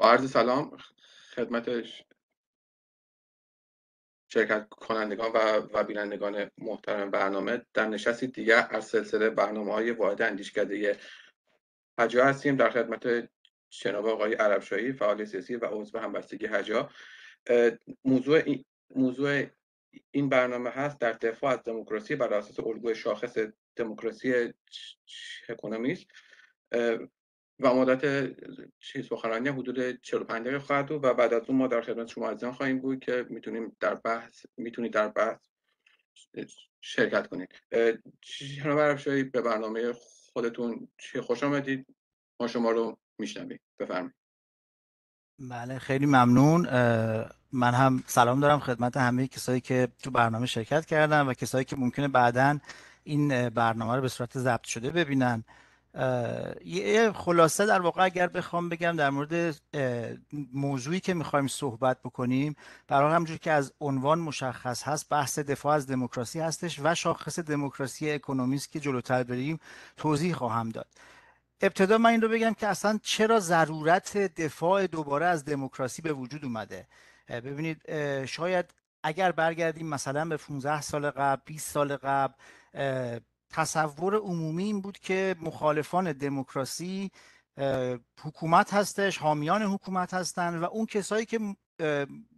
با عرض سلام خدمت شرکت کنندگان و, و بینندگان محترم برنامه در نشستی دیگر از سلسله برنامه های واحد اندیشکده هجا هستیم در خدمت جناب آقای عربشاهی فعال سیاسی و عضو همبستگی هجا موضوع این, موضوع این برنامه هست در دفاع از دموکراسی بر اساس الگوی شاخص دموکراسی اکونومیست و مدت سخنرانی حدود 45 دقیقه خواهد بود و بعد از اون ما در خدمت شما عزیزان خواهیم بود که میتونیم در بحث میتونید در بحث شرکت کنید جناب افشاری به برنامه خودتون چه خوش آمدید ما شما رو میشنویم بفرمایید بله خیلی ممنون من هم سلام دارم خدمت همه کسایی که تو برنامه شرکت کردن و کسایی که ممکنه بعدا این برنامه رو به صورت ضبط شده ببینن یه خلاصه در واقع اگر بخوام بگم در مورد موضوعی که میخوایم صحبت بکنیم برای همجور که از عنوان مشخص هست بحث دفاع از دموکراسی هستش و شاخص دموکراسی اکنومیست که جلوتر بریم توضیح خواهم داد ابتدا من این رو بگم که اصلا چرا ضرورت دفاع دوباره از دموکراسی به وجود اومده ببینید شاید اگر برگردیم مثلا به 15 سال قبل 20 سال قبل تصور عمومی این بود که مخالفان دموکراسی حکومت هستش حامیان حکومت هستند و اون کسایی که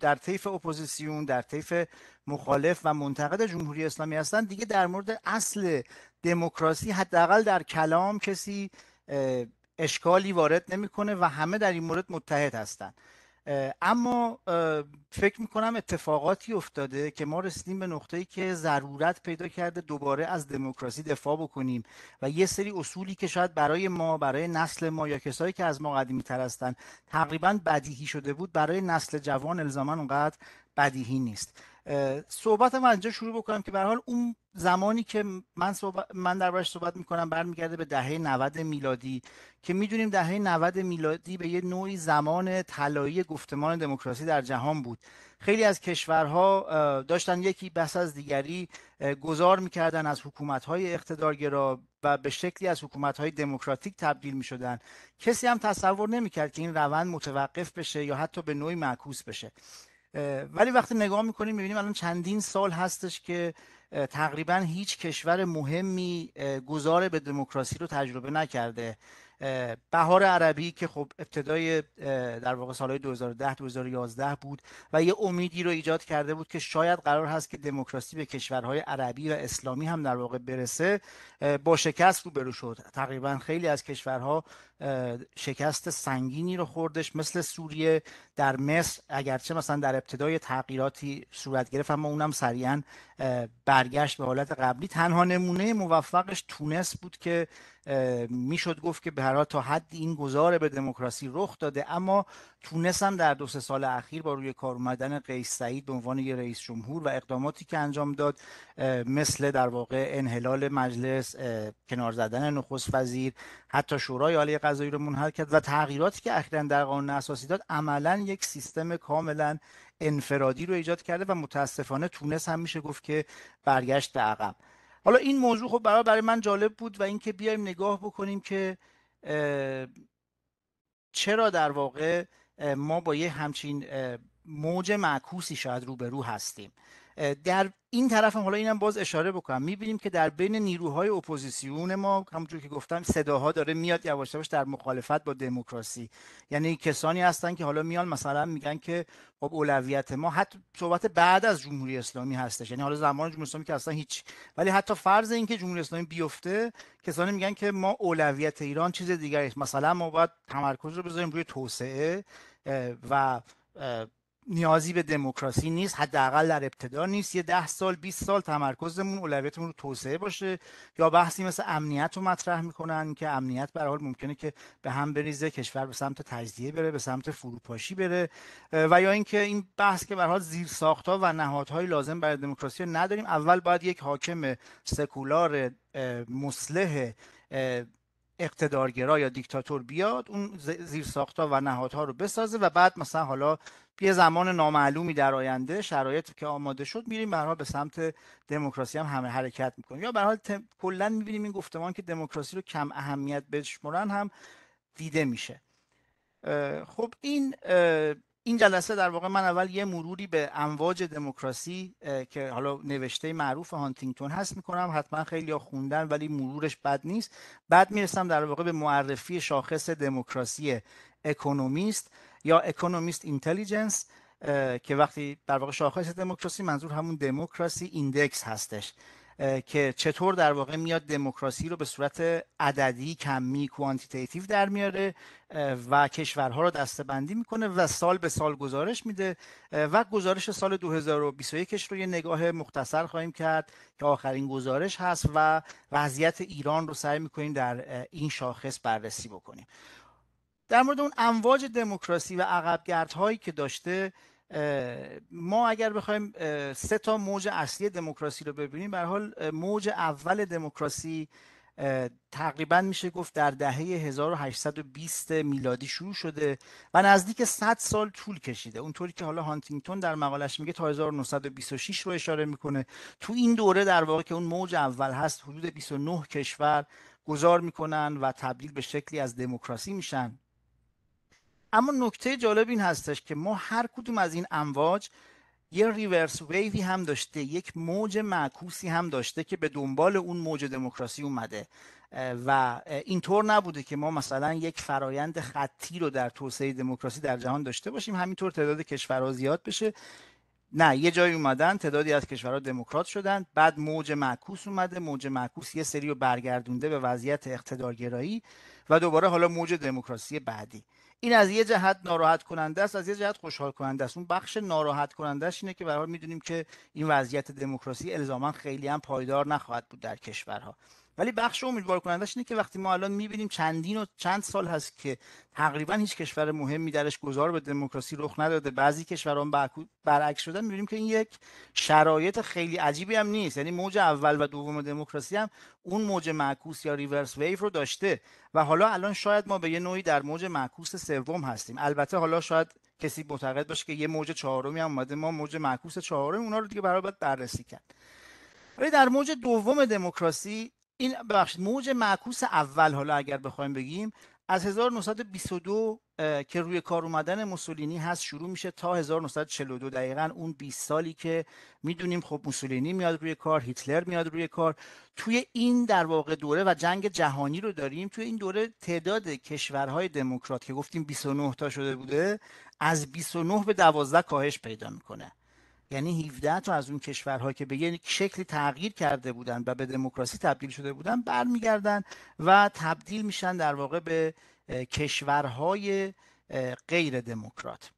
در طیف اپوزیسیون در طیف مخالف و منتقد جمهوری اسلامی هستند دیگه در مورد اصل دموکراسی حداقل در کلام کسی اشکالی وارد نمیکنه و همه در این مورد متحد هستند اما فکر میکنم اتفاقاتی افتاده که ما رسیدیم به نقطه‌ای که ضرورت پیدا کرده دوباره از دموکراسی دفاع بکنیم و یه سری اصولی که شاید برای ما برای نسل ما یا کسایی که از ما قدیمی تر هستن تقریبا بدیهی شده بود برای نسل جوان الزاما اونقدر بدیهی نیست صحبت من اینجا شروع بکنم که به حال اون زمانی که من صحبت من دربارش صحبت میکنم برمیگرده به دهه 90 میلادی که میدونیم دهه 90 میلادی به یه نوعی زمان طلایی گفتمان دموکراسی در جهان بود خیلی از کشورها داشتن یکی بس از دیگری گذار میکردن از حکومتهای اقتدارگرا و به شکلی از حکومتهای دموکراتیک تبدیل میشدن کسی هم تصور نمیکرد که این روند متوقف بشه یا حتی به نوعی معکوس بشه ولی وقتی نگاه میکنیم میبینیم الان چندین سال هستش که تقریبا هیچ کشور مهمی گذار به دموکراسی رو تجربه نکرده بهار عربی که خب ابتدای در واقع سالهای 2010 2011 بود و یه امیدی رو ایجاد کرده بود که شاید قرار هست که دموکراسی به کشورهای عربی و اسلامی هم در واقع برسه با شکست روبرو شد تقریبا خیلی از کشورها شکست سنگینی رو خوردش مثل سوریه در مصر اگرچه مثلا در ابتدای تغییراتی صورت گرفت اما اونم سریعا برگشت به حالت قبلی تنها نمونه موفقش تونس بود که میشد گفت که به هر حال تا حد این گذار به دموکراسی رخ داده اما تونس هم در دو سال اخیر با روی کار اومدن قیس سعید به عنوان یه رئیس جمهور و اقداماتی که انجام داد مثل در واقع انحلال مجلس کنار زدن نخست وزیر حتی شورای عالی قضایی رو منحل کرد و تغییراتی که اخیرا در قانون اساسی داد عملا یک سیستم کاملا انفرادی رو ایجاد کرده و متاسفانه تونس هم میشه گفت که برگشت به عقب حالا این موضوع خب برای, برای من جالب بود و اینکه بیایم نگاه بکنیم که چرا در واقع ما با یه همچین موج معکوسی شاید روبرو هستیم در این طرف هم حالا اینم باز اشاره بکنم میبینیم که در بین نیروهای اپوزیسیون ما همونجور که گفتم صداها داره میاد یواش یواش در مخالفت با دموکراسی یعنی کسانی هستن که حالا میان مثلا میگن که خب اولویت ما حتی صحبت بعد از جمهوری اسلامی هستش یعنی حالا زمان جمهوری اسلامی که اصلا هیچ ولی حتی فرض اینکه جمهوری اسلامی بیفته کسانی میگن که ما اولویت ایران چیز دیگری است مثلا ما باید تمرکز رو بذاریم روی توسعه و نیازی به دموکراسی نیست حداقل در ابتدا نیست یه ده سال 20 سال تمرکزمون اولویتمون رو توسعه باشه یا بحثی مثل امنیت رو مطرح میکنن که امنیت به حال ممکنه که به هم بریزه کشور به سمت تجزیه بره به سمت فروپاشی بره و یا اینکه این بحث که به حال زیر ساختها و نهادهای لازم برای دموکراسی نداریم اول باید یک حاکم سکولار مصلح اقتدارگرا یا دیکتاتور بیاد اون زیر ساختا و نهادها رو بسازه و بعد مثلا حالا یه زمان نامعلومی در آینده شرایط که آماده شد میریم به به سمت دموکراسی هم همه حرکت میکنیم یا به حال کلا میبینیم این گفتمان که دموکراسی رو کم اهمیت بشمرن هم دیده میشه خب این این جلسه در واقع من اول یه مروری به امواج دموکراسی که حالا نوشته معروف هانتینگتون هست میکنم حتما خیلی خوندن ولی مرورش بد نیست بعد میرسم در واقع به معرفی شاخص دموکراسی اکونومیست یا اکونومیست اینتلیجنس که وقتی در واقع شاخص دموکراسی منظور همون دموکراسی ایندکس هستش که چطور در واقع میاد دموکراسی رو به صورت عددی کمی کوانتیتیتیو در میاره و کشورها رو دستبندی میکنه و سال به سال گزارش میده و گزارش سال 2021 رو یه نگاه مختصر خواهیم کرد که آخرین گزارش هست و وضعیت ایران رو سعی میکنیم در این شاخص بررسی بکنیم در مورد اون امواج دموکراسی و عقبگردهایی که داشته ما اگر بخوایم سه تا موج اصلی دموکراسی رو ببینیم به حال موج اول دموکراسی تقریبا میشه گفت در دهه 1820 میلادی شروع شده و نزدیک 100 سال طول کشیده اونطوری که حالا هانتینگتون در مقالش میگه تا 1926 رو اشاره میکنه تو این دوره در واقع که اون موج اول هست حدود 29 کشور گذار میکنن و تبدیل به شکلی از دموکراسی میشن اما نکته جالب این هستش که ما هر کدوم از این امواج یه ریورس ویوی هم داشته یک موج معکوسی هم داشته که به دنبال اون موج دموکراسی اومده و اینطور نبوده که ما مثلا یک فرایند خطی رو در توسعه دموکراسی در جهان داشته باشیم همینطور تعداد کشورها زیاد بشه نه یه جایی اومدن تعدادی از کشورها دموکرات شدن بعد موج معکوس اومده موج معکوس یه سری رو برگردونده به وضعیت اقتدارگرایی و دوباره حالا موج دموکراسی بعدی این از یه جهت ناراحت کننده است از یه جهت خوشحال کننده است اون بخش ناراحت کننده اینه که به میدونیم که این وضعیت دموکراسی الزاما خیلی هم پایدار نخواهد بود در کشورها ولی بخش امیدوار کنندش اینه که وقتی ما الان میبینیم چندین و چند سال هست که تقریبا هیچ کشور مهمی درش گذار به دموکراسی رخ نداده بعضی کشوران برعکس شدن میبینیم که این یک شرایط خیلی عجیبی هم نیست یعنی موج اول و دوم دموکراسی هم اون موج معکوس یا ریورس ویو رو داشته و حالا الان شاید ما به یه نوعی در موج معکوس سوم هستیم البته حالا شاید کسی معتقد باشه که یه موج چهارمی هم اومده ما موج معکوس چهارم اونا رو دیگه برای بررسی کرد ولی در موج دوم دموکراسی این ببخشید موج معکوس اول حالا اگر بخوایم بگیم از 1922 که روی کار اومدن موسولینی هست شروع میشه تا 1942 دقیقا اون 20 سالی که میدونیم خب موسولینی میاد روی کار هیتلر میاد روی کار توی این در واقع دوره و جنگ جهانی رو داریم توی این دوره تعداد کشورهای دموکرات که گفتیم 29 تا شده بوده از 29 به 12 کاهش پیدا میکنه یعنی 17 تا از اون کشورها که به یک شکلی تغییر کرده بودن و به دموکراسی تبدیل شده بودن برمیگردن و تبدیل میشن در واقع به کشورهای غیر دموکرات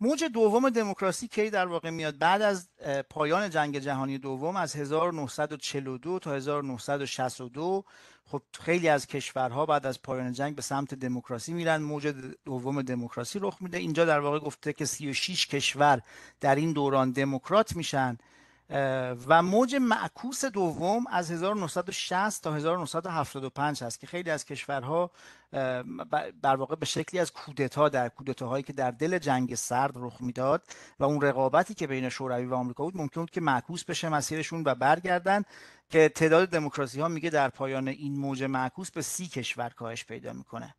موج دوم دموکراسی کی در واقع میاد بعد از پایان جنگ جهانی دوم از 1942 تا 1962 خب خیلی از کشورها بعد از پایان جنگ به سمت دموکراسی میرن موج دوم دموکراسی رخ میده اینجا در واقع گفته که 36 کشور در این دوران دموکرات میشن و موج معکوس دوم از 1960 تا 1975 هست که خیلی از کشورها در واقع به شکلی از کودتا در کودتاهایی که در دل جنگ سرد رخ میداد و اون رقابتی که بین شوروی و آمریکا بود ممکن بود که معکوس بشه مسیرشون و برگردن که تعداد دموکراسی ها میگه در پایان این موج معکوس به سی کشور کاهش پیدا میکنه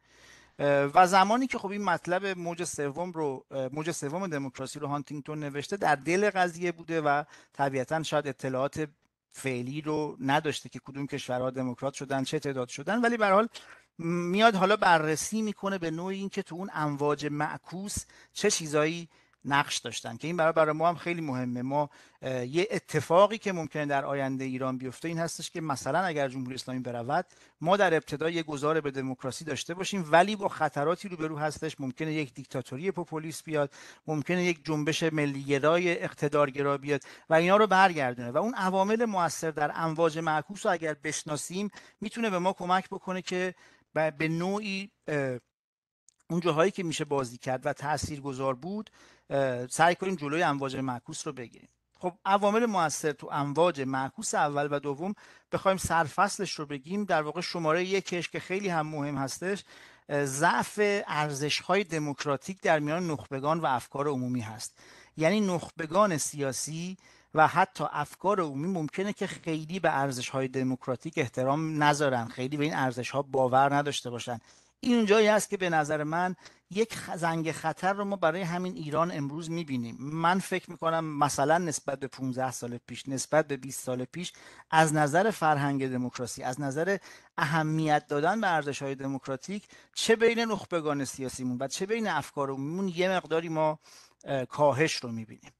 و زمانی که خب این مطلب موج سوم رو موج سوم دموکراسی رو هانتینگتون نوشته در دل قضیه بوده و طبیعتا شاید اطلاعات فعلی رو نداشته که کدوم کشورها دموکرات شدن چه تعداد شدن ولی به حال میاد حالا بررسی میکنه به نوعی اینکه تو اون امواج معکوس چه چیزایی نقش داشتن که این برای ما هم خیلی مهمه ما یه اتفاقی که ممکنه در آینده ایران بیفته این هستش که مثلا اگر جمهوری اسلامی برود ما در ابتدا یه گذار به دموکراسی داشته باشیم ولی با خطراتی روبرو هستش ممکنه یک دیکتاتوری پوپولیست بیاد ممکنه یک جنبش ملیگرای اقتدارگرا بیاد و اینا رو برگردونه و اون عوامل موثر در امواج معکوس رو اگر بشناسیم میتونه به ما کمک بکنه که به نوعی اون جاهایی که میشه بازی کرد و گذار بود سعی کنیم جلوی امواج معکوس رو بگیریم خب عوامل موثر تو امواج معکوس اول و دوم بخوایم سرفصلش رو بگیم در واقع شماره یکش که خیلی هم مهم هستش ضعف ارزش‌های دموکراتیک در میان نخبگان و افکار عمومی هست یعنی نخبگان سیاسی و حتی افکار عمومی ممکنه که خیلی به ارزش‌های دموکراتیک احترام نذارن خیلی به این ارزش باور نداشته باشن این جایی است که به نظر من یک زنگ خطر رو ما برای همین ایران امروز میبینیم من فکر میکنم مثلا نسبت به 15 سال پیش نسبت به 20 سال پیش از نظر فرهنگ دموکراسی از نظر اهمیت دادن به ارزش های دموکراتیک چه بین نخبگان سیاسیمون و چه بین افکار یه مقداری ما کاهش رو میبینیم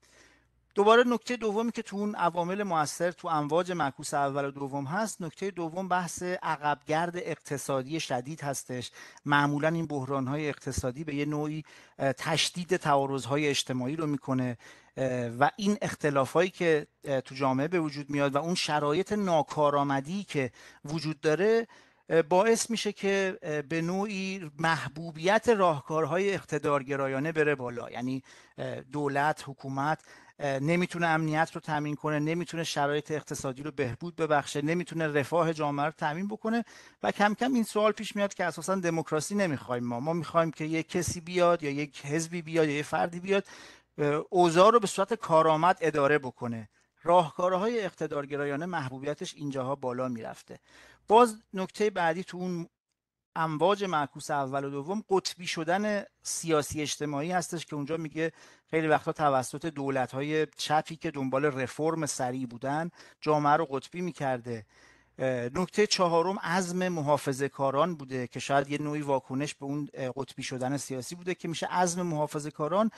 دوباره نکته دومی که تو اون عوامل موثر تو امواج معکوس اول و دوم هست نکته دوم بحث عقبگرد اقتصادی شدید هستش معمولا این بحران های اقتصادی به یه نوعی تشدید تعارض های اجتماعی رو میکنه و این اختلاف هایی که تو جامعه به وجود میاد و اون شرایط ناکارآمدی که وجود داره باعث میشه که به نوعی محبوبیت راهکارهای اقتدارگرایانه بره بالا یعنی دولت حکومت نمیتونه امنیت رو تامین کنه نمیتونه شرایط اقتصادی رو بهبود ببخشه نمیتونه رفاه جامعه رو تامین بکنه و کم کم این سوال پیش میاد که اساسا دموکراسی نمیخوایم ما ما میخوایم که یک کسی بیاد یا یک حزبی بیاد یا یک فردی بیاد اوضاع رو به صورت کارآمد اداره بکنه راهکارهای اقتدارگرایانه محبوبیتش اینجاها بالا میرفته باز نکته بعدی تو اون امواج معکوس اول و دوم قطبی شدن سیاسی اجتماعی هستش که اونجا میگه خیلی وقتا توسط دولت های چپی که دنبال رفرم سریع بودن جامعه رو قطبی میکرده نکته چهارم عزم محافظه کاران بوده که شاید یه نوعی واکنش به اون قطبی شدن سیاسی بوده که میشه عزم محافظه کاران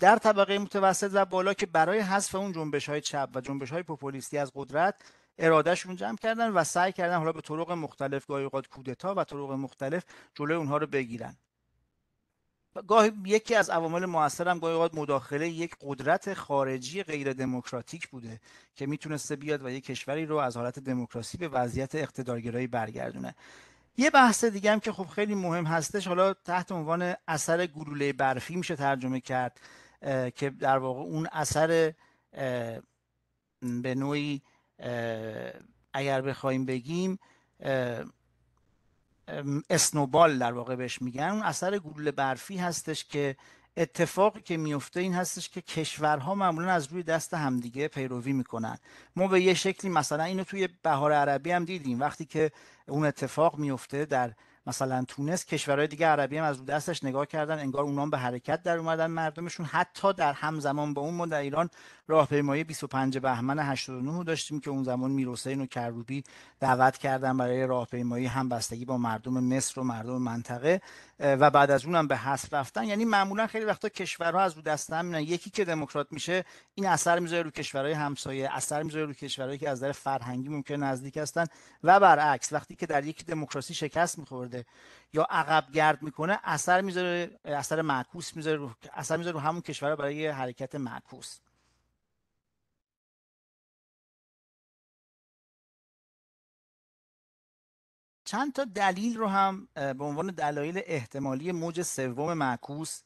در طبقه متوسط و بالا که برای حذف اون جنبش های چپ و جنبش های پوپولیستی از قدرت ارادهشون جمع کردن و سعی کردن حالا به طرق مختلف گاهی اوقات کودتا و طرق مختلف جلوی اونها رو بگیرن گاهی یکی از عوامل موثر هم گاهی اوقات مداخله یک قدرت خارجی غیر دموکراتیک بوده که میتونسته بیاد و یک کشوری رو از حالت دموکراسی به وضعیت اقتدارگرایی برگردونه یه بحث دیگه هم که خب خیلی مهم هستش حالا تحت عنوان اثر گلوله برفی میشه ترجمه کرد که در واقع اون اثر به نوعی اگر بخوایم بگیم اسنوبال در واقع بهش میگن اون اثر گلوله برفی هستش که اتفاقی که میفته این هستش که کشورها معمولا از روی دست همدیگه پیروی میکنن ما به یه شکلی مثلا اینو توی بهار عربی هم دیدیم وقتی که اون اتفاق میفته در مثلا تونس کشورهای دیگه عربی هم از رو دستش نگاه کردن انگار اونام به حرکت در اومدن مردمشون حتی در همزمان با اون ما در ایران راهپیمایی 25 بهمن 89 داشتیم که اون زمان میرحسین و کروبی دعوت کردن برای راهپیمایی همبستگی با مردم مصر و مردم منطقه و بعد از اونم به حس رفتن یعنی معمولا خیلی وقتا کشورها از رو دست یکی که دموکرات میشه این اثر میذاره رو کشورهای همسایه اثر میذاره رو کشورهایی که از نظر فرهنگی ممکن نزدیک هستن و برعکس وقتی که در یک دموکراسی شکست میخورد یا عقب گرد میکنه اثر میذاره اثر معکوس میذاره اثر میذاره رو همون کشورها برای حرکت معکوس چند تا دلیل رو هم به عنوان دلایل احتمالی موج سوم معکوس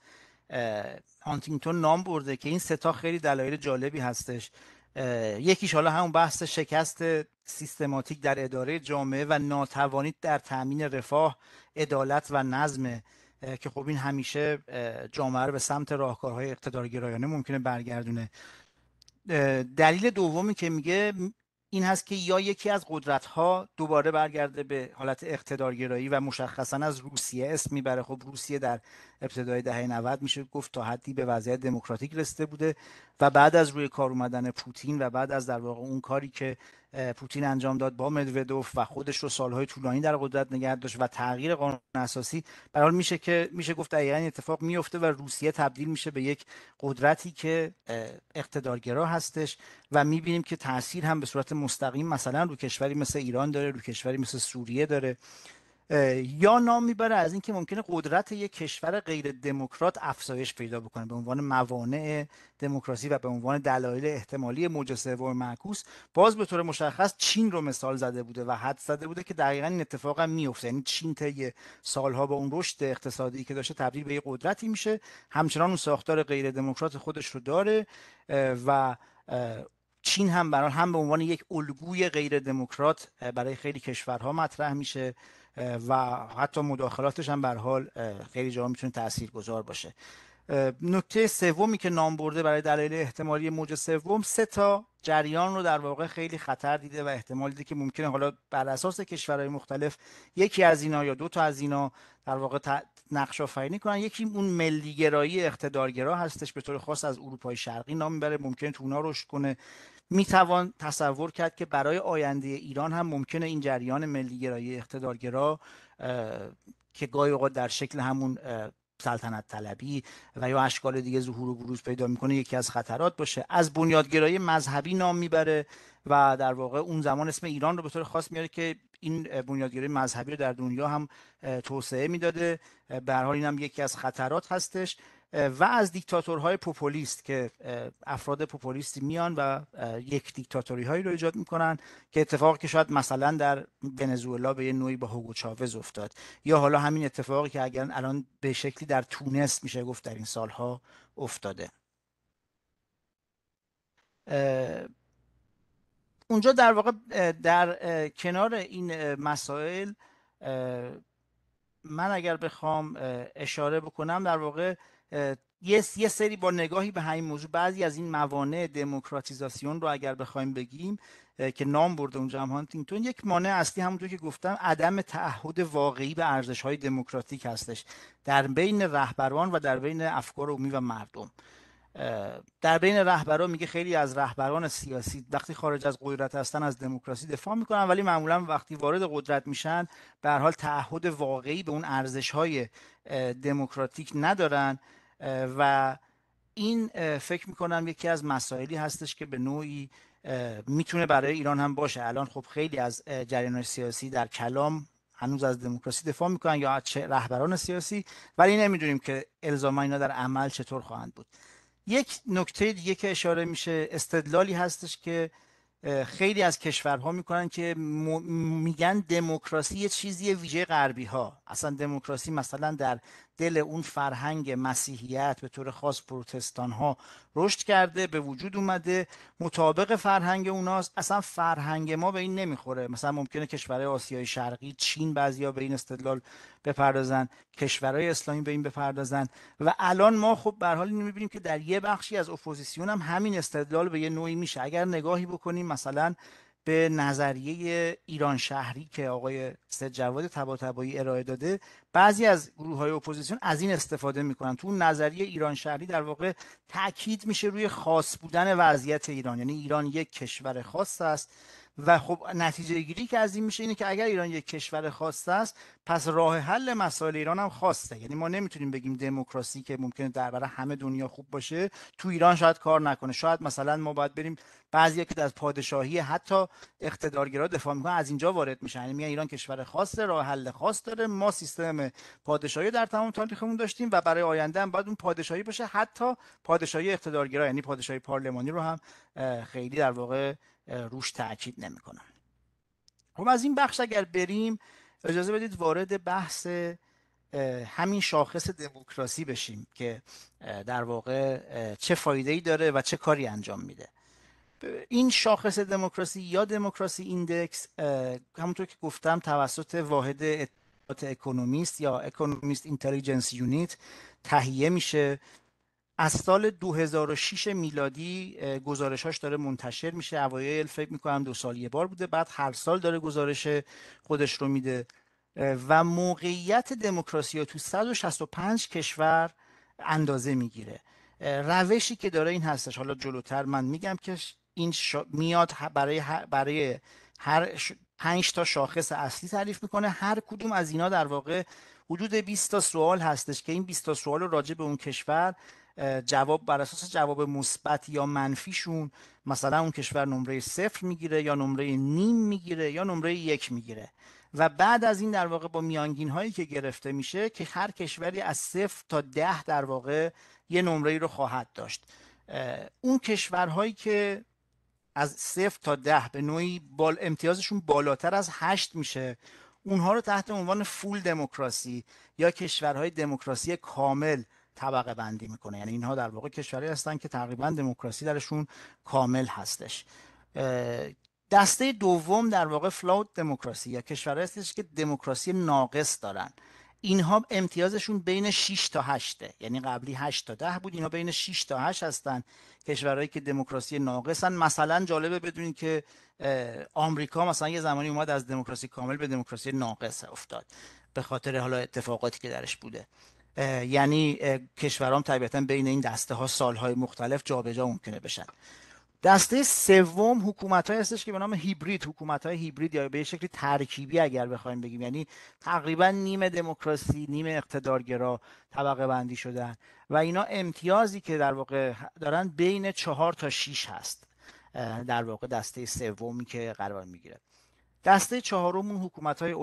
هانتینگتون نام برده که این ستا خیلی دلایل جالبی هستش یکیش حالا همون بحث شکست سیستماتیک در اداره جامعه و ناتوانی در تامین رفاه عدالت و نظم که خب این همیشه جامعه رو به سمت راهکارهای اقتدارگرایانه ممکنه برگردونه دلیل دومی که میگه این هست که یا یکی از قدرت ها دوباره برگرده به حالت اقتدارگرایی و مشخصا از روسیه اسم میبره خب روسیه در ابتدای دهه 90 میشه گفت تا حدی به وضعیت دموکراتیک رسیده بوده و بعد از روی کار اومدن پوتین و بعد از در واقع اون کاری که پوتین انجام داد با مدودوف و خودش رو سالهای طولانی در قدرت نگه داشت و تغییر قانون اساسی به میشه که میشه گفت دقیقا اتفاق میفته و روسیه تبدیل میشه به یک قدرتی که اقتدارگرا هستش و میبینیم که تاثیر هم به صورت مستقیم مثلا رو کشوری مثل ایران داره رو کشوری مثل سوریه داره یا نام میبره از اینکه ممکنه قدرت یک کشور غیر دموکرات افزایش پیدا بکنه به عنوان موانع دموکراسی و به عنوان دلایل احتمالی موج سوم معکوس باز به طور مشخص چین رو مثال زده بوده و حد زده بوده که دقیقا این اتفاق هم میفته یعنی چین طی سالها با اون رشد اقتصادی که داشته تبدیل به یه قدرتی میشه همچنان اون ساختار غیر دموکرات خودش رو داره و چین هم برای هم به عنوان یک الگوی غیر دموکرات برای خیلی کشورها مطرح میشه و حتی مداخلاتش هم بر حال خیلی جا میتونه گذار باشه نکته سومی که نام برده برای دلایل احتمالی موج سوم سه تا جریان رو در واقع خیلی خطر دیده و احتمال دیده که ممکنه حالا بر اساس کشورهای مختلف یکی از اینا یا دو تا از اینا در واقع نقش آفرینی کنن یکی اون ملیگرایی اقتدارگرا هستش به طور خاص از اروپای شرقی نام میبره ممکنه تو اونا رشد کنه می توان تصور کرد که برای آینده ایران هم ممکنه این جریان ملی گرایی اقتدارگرا که گاهی اوقات در شکل همون سلطنت طلبی و یا اشکال دیگه ظهور و بروز پیدا میکنه یکی از خطرات باشه از بنیادگرایی مذهبی نام میبره و در واقع اون زمان اسم ایران رو به طور خاص میاره که این بنیادگرایی مذهبی رو در دنیا هم توسعه میداده به هر حال این هم یکی از خطرات هستش و از دیکتاتورهای پوپولیست که افراد پوپولیستی میان و یک دیکتاتوری هایی رو ایجاد میکنن که اتفاق که شاید مثلا در ونزوئلا به یه نوعی با هوگو چاوز افتاد یا حالا همین اتفاقی که اگر الان به شکلی در تونس میشه گفت در این سالها افتاده اونجا در واقع در کنار این مسائل من اگر بخوام اشاره بکنم در واقع یه سری با نگاهی به همین موضوع بعضی از این موانع دموکراتیزاسیون رو اگر بخوایم بگیم که نام برده اونجا هم هانتینگتون یک مانع اصلی همونطور که گفتم عدم تعهد واقعی به ارزش های دموکراتیک هستش در بین رهبران و در بین افکار عمومی و مردم در بین رهبران میگه خیلی از رهبران سیاسی وقتی خارج از قدرت هستن از دموکراسی دفاع میکنن ولی معمولا وقتی وارد قدرت میشن به حال تعهد واقعی به اون ارزش های دموکراتیک ندارن و این فکر میکنم یکی از مسائلی هستش که به نوعی میتونه برای ایران هم باشه الان خب خیلی از جریان سیاسی در کلام هنوز از دموکراسی دفاع میکنن یا چه رهبران سیاسی ولی نمیدونیم که الزاما اینا در عمل چطور خواهند بود یک نکته دیگه که اشاره میشه استدلالی هستش که خیلی از کشورها میکنن که میگن دموکراسی یه چیزی ویژه غربی ها اصلا دموکراسی مثلا در دل اون فرهنگ مسیحیت به طور خاص پروتستان ها رشد کرده به وجود اومده مطابق فرهنگ اوناست اصلا فرهنگ ما به این نمیخوره مثلا ممکنه کشورهای آسیای شرقی چین بعضیا به این استدلال بپردازن کشورهای اسلامی به این بپردازن و الان ما خب به حال میبینیم که در یه بخشی از اپوزیسیون هم همین استدلال به یه نوعی میشه اگر نگاهی بکنیم مثلا به نظریه ایران شهری که آقای سید جواد طباطبایی ارائه داده بعضی از گروه های اپوزیسیون از این استفاده میکنن تو نظریه ایران شهری در واقع تاکید میشه روی خاص بودن وضعیت ایران یعنی ایران یک کشور خاص است و خب نتیجه گیری که از این میشه اینه که اگر ایران یک کشور خاص است پس راه حل مسائل ایران هم خاصه یعنی ما نمیتونیم بگیم دموکراسی که ممکنه در برای همه دنیا خوب باشه تو ایران شاید کار نکنه شاید مثلا ما باید بریم بعضی که از پادشاهی حتی اقتدارگرا دفاع میکنن از اینجا وارد میشن یعنی میگن ایران کشور خاصه راه حل خاص داره ما سیستم پادشاهی در تمام تاریخمون داشتیم و برای آینده هم باید اون پادشاهی باشه حتی پادشاهی اقتدارگرا یعنی پادشاهی پارلمانی رو هم خیلی در واقع روش تاکید نمیکنم خب از این بخش اگر بریم اجازه بدید وارد بحث همین شاخص دموکراسی بشیم که در واقع چه فایده ای داره و چه کاری انجام میده این شاخص دموکراسی یا دموکراسی ایندکس همونطور که گفتم توسط واحد اطلاعات اکونومیست یا اکونومیست اینتلیجنس یونیت تهیه میشه از سال 2006 میلادی گزارشاش داره منتشر میشه اوایل فکر میکنم دو سال یه بار بوده بعد هر سال داره گزارش خودش رو میده و موقعیت دموکراسی تو 165 کشور اندازه میگیره روشی که داره این هستش حالا جلوتر من میگم که این شا... میاد برای هر... برای هر ش... پنج تا شاخص اصلی تعریف میکنه هر کدوم از اینا در واقع حدود 20 تا سوال هستش که این 20 تا سوال رو راجع به اون کشور جواب بر اساس جواب مثبت یا منفیشون مثلا اون کشور نمره صفر میگیره یا نمره نیم میگیره یا نمره یک میگیره و بعد از این در واقع با میانگین هایی که گرفته میشه که هر کشوری از صفر تا ده در واقع یه نمره رو خواهد داشت اون کشورهایی که از صفر تا ده به نوعی بال امتیازشون بالاتر از هشت میشه اونها رو تحت عنوان فول دموکراسی یا کشورهای دموکراسی کامل طبقه بندی میکنه یعنی اینها در واقع کشوری هستن که تقریبا دموکراسی درشون کامل هستش دسته دوم در واقع فلاوت دموکراسی یا کشوری هستش که دموکراسی ناقص دارن اینها امتیازشون بین 6 تا 8 یعنی قبلی 8 تا 10 بود اینها بین 6 تا 8 هستن کشورهایی که دموکراسی ناقصن مثلا جالبه بدونید که آمریکا مثلا یه زمانی اومد از دموکراسی کامل به دموکراسی ناقص افتاد به خاطر حالا اتفاقاتی که درش بوده یعنی کشورام طبیعتا بین این دسته ها سالهای مختلف جابجا جا ممکنه بشن دسته سوم حکومت های هستش که به نام هیبرید حکومت های هیبرید یا به شکلی ترکیبی اگر بخوایم بگیم یعنی تقریبا نیم دموکراسی نیم اقتدارگرا طبقه بندی شدن و اینا امتیازی که در واقع دارن بین چهار تا شیش هست در واقع دسته سومی که قرار میگیره دسته چهارمون حکومت های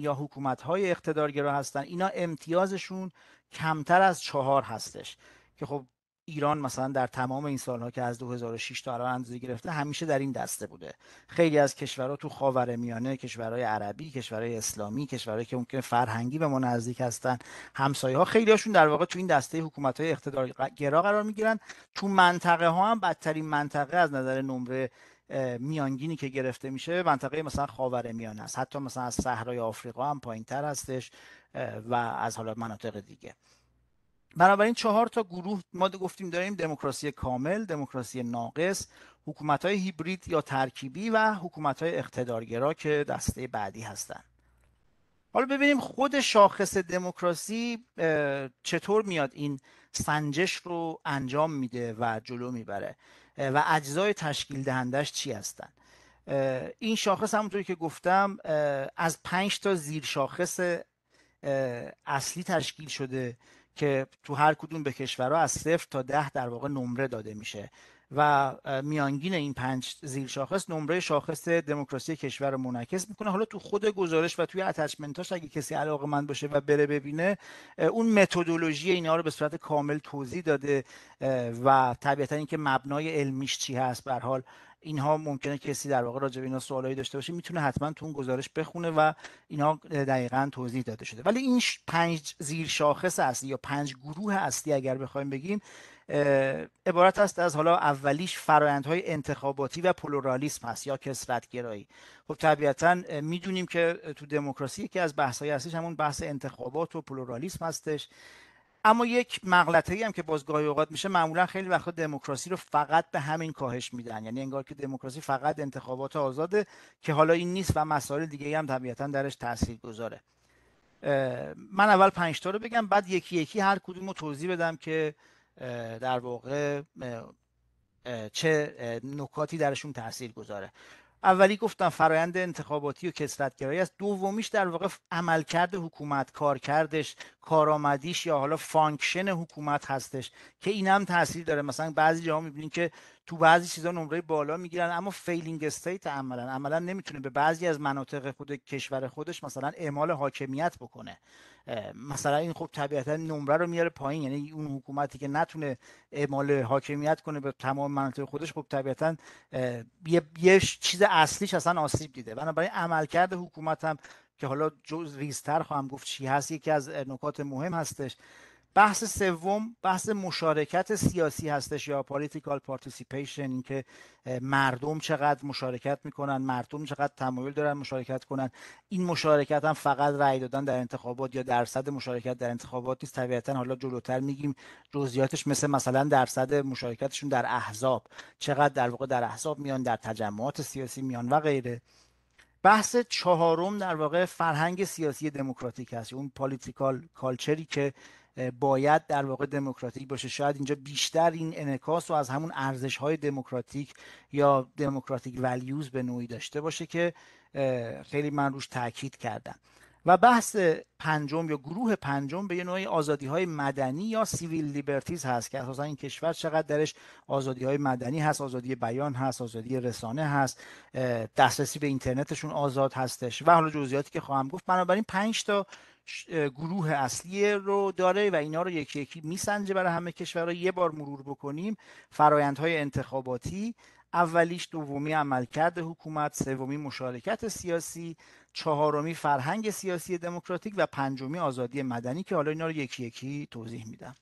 یا حکومت های اقتدارگرا هستن اینا امتیازشون کمتر از چهار هستش که خب ایران مثلا در تمام این سالها که از 2006 تا الان اندازه گرفته همیشه در این دسته بوده خیلی از کشورها تو خاورمیانه کشورهای عربی کشورهای اسلامی کشورهایی که ممکنه فرهنگی به ما نزدیک هستن همسایه ها خیلی در واقع تو این دسته حکومت های اقتدارگرا قرار میگیرن تو منطقه ها هم بدترین منطقه از نظر نمره میانگینی که گرفته میشه منطقه مثلا خاور میانه است حتی مثلا از صحرای آفریقا هم پایین تر هستش و از حالا مناطق دیگه بنابراین چهار تا گروه ما گفتیم داریم دموکراسی کامل دموکراسی ناقص حکومت های هیبرید یا ترکیبی و حکومت های اقتدارگرا که دسته بعدی هستند حالا ببینیم خود شاخص دموکراسی چطور میاد این سنجش رو انجام میده و جلو میبره و اجزای تشکیل دهندش چی هستند این شاخص همونطوری که گفتم از پنج تا زیر شاخص اصلی تشکیل شده که تو هر کدوم به کشورها از صفر تا ده در واقع نمره داده میشه و میانگین این پنج زیر شاخص نمره شاخص دموکراسی کشور رو منعکس میکنه حالا تو خود گزارش و توی اتچمنتاش اگه کسی علاقه من باشه و بره ببینه اون متدولوژی اینا رو به صورت کامل توضیح داده و طبیعتا اینکه مبنای علمیش چی هست به حال اینها ممکنه کسی در واقع راجع به اینا سوالایی داشته باشه میتونه حتما تو اون گزارش بخونه و اینها دقیقا توضیح داده شده ولی این پنج زیر شاخص اصلی یا پنج گروه اصلی اگر بخوایم بگیم عبارت است از حالا اولیش فرایندهای انتخاباتی و پلورالیسم هست یا کسرتگرایی خب طبیعتا میدونیم که تو دموکراسی یکی از بحث‌های هستش همون بحث انتخابات و پلورالیسم هستش اما یک مغلطه‌ای هم که باز گاهی اوقات میشه معمولا خیلی وقت دموکراسی رو فقط به همین کاهش میدن یعنی انگار که دموکراسی فقط انتخابات آزاده که حالا این نیست و مسائل دیگه هم طبیعتا درش تاثیر گذاره من اول پنج تا رو بگم بعد یکی یکی هر کدوم رو توضیح بدم که در واقع چه نکاتی درشون تاثیر گذاره اولی گفتم فرایند انتخاباتی و کسرتگرایی است دومیش در واقع عملکرد حکومت کارکردش کارآمدیش یا حالا فانکشن حکومت هستش که این هم تاثیر داره مثلا بعضی جاها میبینین که تو بعضی چیزا نمره بالا میگیرن اما فیلینگ استیت عملا عملا نمیتونه به بعضی از مناطق خود کشور خودش مثلا اعمال حاکمیت بکنه مثلا این خب طبیعتا نمره رو میاره پایین یعنی اون حکومتی که نتونه اعمال حاکمیت کنه به تمام مناطق خودش خب طبیعتا یه،, چیز اصلیش اصلا آسیب دیده بنابراین عملکرد حکومت هم که حالا جز ریزتر خواهم گفت چی هست یکی از نکات مهم هستش بحث سوم بحث مشارکت سیاسی هستش یا پولیتیکال پارتیسیپیشن اینکه مردم چقدر مشارکت میکنن مردم چقدر تمایل دارن مشارکت کنن این مشارکت هم فقط رأی دادن در انتخابات یا درصد مشارکت در انتخابات نیست طبیعتا حالا جلوتر میگیم جزئیاتش مثل مثلا درصد مشارکتشون در احزاب چقدر در واقع در احزاب میان در تجمعات سیاسی میان و غیره بحث چهارم در واقع فرهنگ سیاسی دموکراتیک است. اون پالیتیکال کالچری که باید در واقع دموکراتیک باشه شاید اینجا بیشتر این انکاس رو از همون ارزش های دموکراتیک یا دموکراتیک ولیوز به نوعی داشته باشه که خیلی من روش تاکید کردم و بحث پنجم یا گروه پنجم به یه نوعی آزادی های مدنی یا سیویل لیبرتیز هست که اساسا این کشور چقدر درش آزادی های مدنی هست آزادی بیان هست آزادی رسانه هست دسترسی به اینترنتشون آزاد هستش و حالا جزئیاتی که خواهم گفت بنابراین 5 تا گروه اصلی رو داره و اینا رو یکی یکی میسنجه برای همه کشورها یه بار مرور بکنیم فرایندهای انتخاباتی اولیش دومی عملکرد حکومت سومی مشارکت سیاسی چهارمی فرهنگ سیاسی دموکراتیک و پنجمی آزادی مدنی که حالا اینا رو یکی یکی توضیح میدم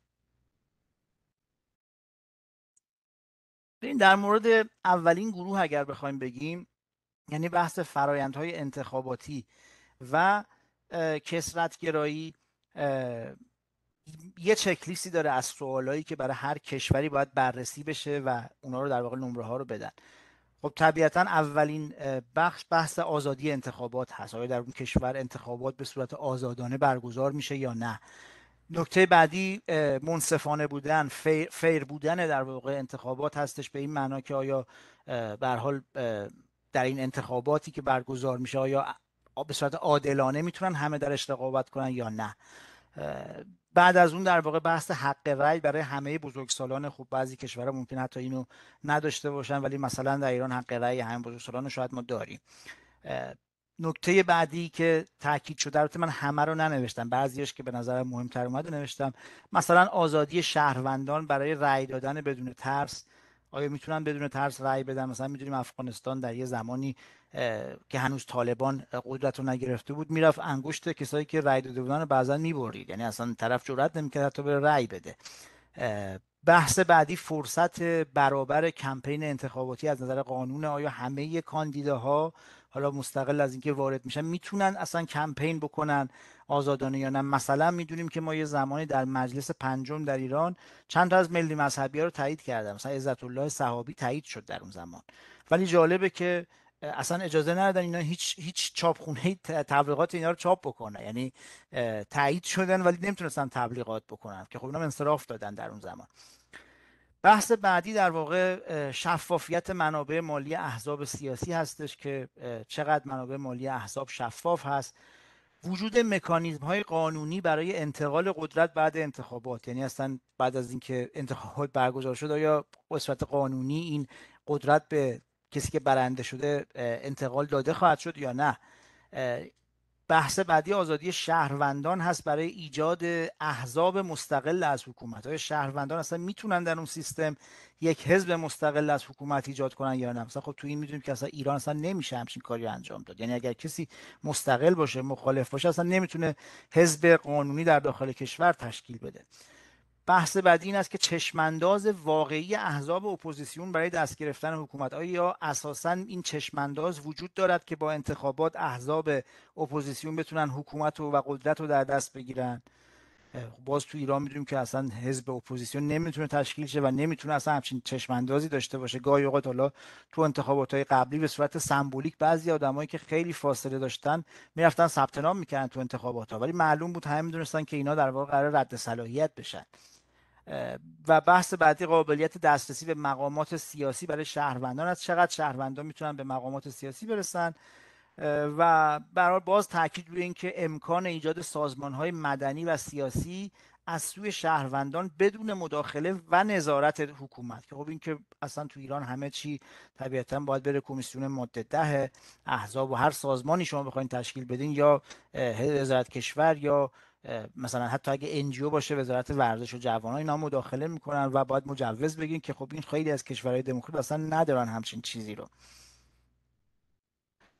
در مورد اولین گروه اگر بخوایم بگیم یعنی بحث فرایندهای انتخاباتی و گرایی یه چکلیستی داره از سوالایی که برای هر کشوری باید بررسی بشه و اونا رو در واقع نمره ها رو بدن خب طبیعتا اولین بخش بحث آزادی انتخابات هست آیا در اون کشور انتخابات به صورت آزادانه برگزار میشه یا نه نکته بعدی منصفانه بودن فیر, بودن در واقع انتخابات هستش به این معنا که آیا به حال در این انتخاباتی که برگزار میشه آیا به صورت عادلانه میتونن همه درش رقابت کنن یا نه بعد از اون در واقع بحث حق رأی برای همه بزرگسالان خوب بعضی کشورها ممکن حتی اینو نداشته باشن ولی مثلا در ایران حق رأی همه بزرگسالان رو شاید ما داریم نکته بعدی که تاکید شده البته من همه رو ننوشتم بعضیش که به نظر مهمتر اومد نوشتم مثلا آزادی شهروندان برای رأی دادن بدون ترس آیا میتونن بدون ترس رأی بدن مثلا میدونیم افغانستان در یه زمانی که هنوز طالبان قدرت رو نگرفته بود میرفت انگشت کسایی که رأی داده بودن رو بعضا میبرید یعنی اصلا طرف جرأت نمیکرد تا بره رأی بده بحث بعدی فرصت برابر کمپین انتخاباتی از نظر قانون آیا همه کاندیداها حالا مستقل از اینکه وارد میشن میتونن اصلا کمپین بکنن آزادانه یا نه مثلا میدونیم که ما یه زمانی در مجلس پنجم در ایران چند تا از ملی مذهبی ها رو تایید کردم مثلا عزت الله صحابی تایید شد در اون زمان ولی جالبه که اصلا اجازه ندادن اینا هیچ هیچ چاپخونه تبلیغات اینا رو چاپ بکنه یعنی تایید شدن ولی نمیتونستن تبلیغات بکنن که خب اینا انصراف دادن در اون زمان بحث بعدی در واقع شفافیت منابع مالی احزاب سیاسی هستش که چقدر منابع مالی احزاب شفاف هست وجود مکانیزم های قانونی برای انتقال قدرت بعد انتخابات یعنی اصلا بعد از اینکه انتخابات برگزار شد یا قسمت قانونی این قدرت به کسی که برنده شده انتقال داده خواهد شد یا نه بحث بعدی آزادی شهروندان هست برای ایجاد احزاب مستقل از حکومت های شهروندان اصلا میتونن در اون سیستم یک حزب مستقل از حکومت ایجاد کنن یا نه مثلا خب تو این میدونیم که اصلا ایران اصلا نمیشه همچین کاری انجام داد یعنی اگر کسی مستقل باشه مخالف باشه اصلا نمیتونه حزب قانونی در داخل کشور تشکیل بده بحث بعدی این است که چشمانداز واقعی احزاب اپوزیسیون برای دست گرفتن حکومت آیا اساسا این چشمانداز وجود دارد که با انتخابات احزاب اپوزیسیون بتونن حکومت و قدرت رو در دست بگیرن باز تو ایران میدونیم که اصلا حزب اپوزیسیون نمیتونه تشکیل شه و نمیتونه اصلا همچین چشماندازی داشته باشه گاهی اوقات حالا تو انتخابات های قبلی به صورت سمبولیک بعضی آدمایی که خیلی فاصله داشتن میرفتن ثبت نام میکردن تو انتخابات ها ولی معلوم بود همه میدونستن که اینا در واقع قرار رد صلاحیت بشن و بحث بعدی قابلیت دسترسی به مقامات سیاسی برای شهروندان است چقدر شهروندان میتونن به مقامات سیاسی برسن و برای باز تاکید روی اینکه امکان ایجاد سازمان های مدنی و سیاسی از سوی شهروندان بدون مداخله و نظارت حکومت که خب این که اصلا تو ایران همه چی طبیعتا باید بره کمیسیون ماده ده احزاب و هر سازمانی شما بخواین تشکیل بدین یا وزارت کشور یا مثلا حتی اگه انجیو باشه وزارت ورزش و جوانان اینا مداخله میکنن و باید مجوز بگین که خب این خیلی از کشورهای دموکرات اصلا ندارن همچین چیزی رو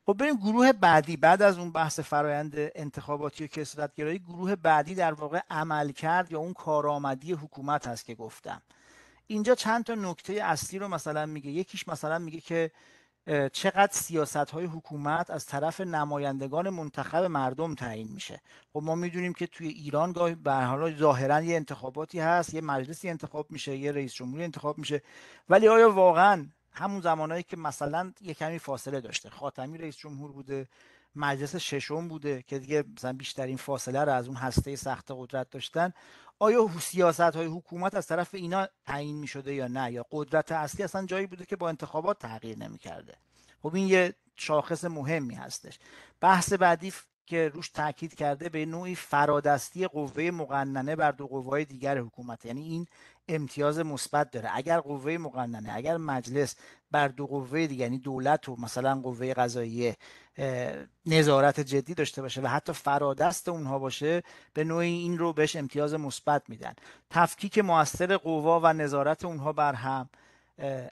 خب بریم گروه بعدی بعد از اون بحث فرایند انتخاباتی و کسرتگرایی گروه بعدی در واقع عمل کرد یا اون کارآمدی حکومت هست که گفتم اینجا چند تا نکته اصلی رو مثلا میگه یکیش مثلا میگه که چقدر سیاست های حکومت از طرف نمایندگان منتخب مردم تعیین میشه خب ما میدونیم که توی ایران گاهی به ظاهرا یه انتخاباتی هست یه مجلسی انتخاب میشه یه رئیس جمهوری انتخاب میشه ولی آیا واقعا همون زمانهایی که مثلا یه کمی فاصله داشته خاتمی رئیس جمهور بوده مجلس ششم بوده که دیگه مثلا بیشترین فاصله رو از اون هسته سخت قدرت داشتن آیا سیاست های حکومت از طرف اینا تعیین می شده یا نه یا قدرت اصلی اصلا جایی بوده که با انتخابات تغییر نمی کرده خب این یه شاخص مهمی هستش بحث بعدی که روش تاکید کرده به نوعی فرادستی قوه مقننه بر دو قوای دیگر حکومت یعنی این امتیاز مثبت داره اگر قوه مقننه اگر مجلس بر دو قوه دیگه یعنی دولت و مثلا قوه قضاییه نظارت جدی داشته باشه و حتی فرادست اونها باشه به نوعی این رو بهش امتیاز مثبت میدن تفکیک موثر قوا و نظارت اونها بر هم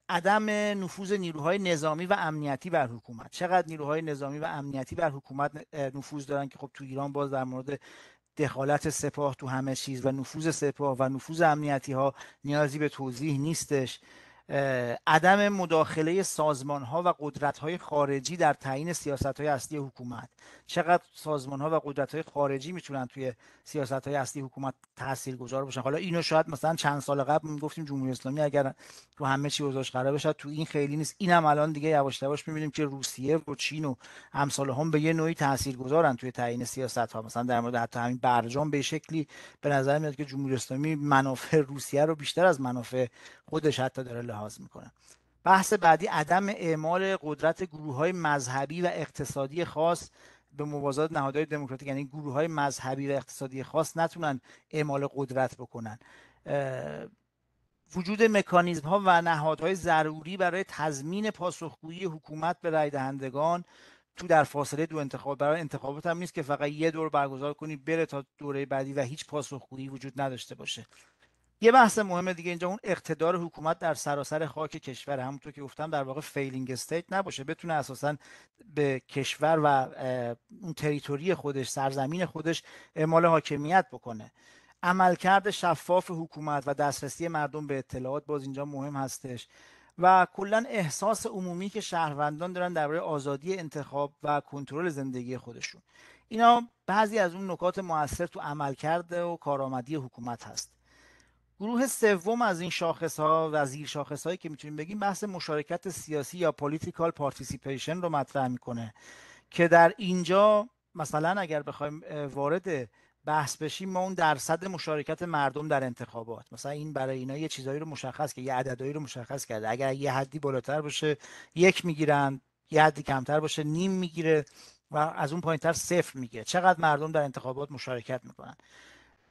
عدم نفوذ نیروهای نظامی و امنیتی بر حکومت چقدر نیروهای نظامی و امنیتی بر حکومت نفوذ دارن که خب تو ایران باز در مورد دخالت سپاه تو همه چیز و نفوذ سپاه و نفوذ امنیتی ها نیازی به توضیح نیستش عدم مداخله سازمان ها و قدرت های خارجی در تعیین سیاست های اصلی حکومت چقدر سازمان ها و قدرت های خارجی میتونن توی سیاست های اصلی حکومت تاثیر گذار باشن حالا اینو شاید مثلا چند سال قبل میگفتیم جمهوری اسلامی اگر تو همه چی گذاش قرار بشه تو این خیلی نیست اینم الان دیگه یواش یواش میبینیم که روسیه و چین و امثال هم به یه نوعی تاثیر گذارن توی تعیین سیاست ها مثلا در مورد حتی همین برجام به شکلی به نظر میاد که جمهوری اسلامی منافع روسیه رو بیشتر از منافع خودش حتی داره لحاظ میکنن بحث بعدی عدم اعمال قدرت گروه های مذهبی و اقتصادی خاص به موازات نهادهای دموکراتیک یعنی گروه های مذهبی و اقتصادی خاص نتونن اعمال قدرت بکنن وجود مکانیزم ها و نهادهای ضروری برای تضمین پاسخگویی حکومت به رای دهندگان تو در فاصله دو انتخاب برای انتخابات هم نیست که فقط یه دور برگزار کنی، بره تا دوره بعدی و هیچ پاسخگویی وجود نداشته باشه یه بحث مهم دیگه اینجا اون اقتدار حکومت در سراسر خاک کشور همونطور که گفتم در واقع فیلینگ استیت نباشه بتونه اساسا به کشور و اون تریتوری خودش سرزمین خودش اعمال حاکمیت بکنه عملکرد شفاف حکومت و دسترسی مردم به اطلاعات باز اینجا مهم هستش و کلا احساس عمومی که شهروندان دارن درباره آزادی انتخاب و کنترل زندگی خودشون اینا بعضی از اون نکات موثر تو عملکرد و کارآمدی حکومت هست گروه سوم از این شاخص ها و زیر شاخص هایی که میتونیم بگیم بحث مشارکت سیاسی یا پولیتیکال پارتیسیپیشن رو مطرح میکنه که در اینجا مثلا اگر بخوایم وارد بحث بشیم ما اون درصد مشارکت مردم در انتخابات مثلا این برای اینا یه چیزایی رو مشخص که یه عددایی رو مشخص کرده اگر یه حدی بالاتر باشه یک میگیرن یه حدی کمتر باشه نیم میگیره و از اون پایینتر صفر میگیره چقدر مردم در انتخابات مشارکت میکنن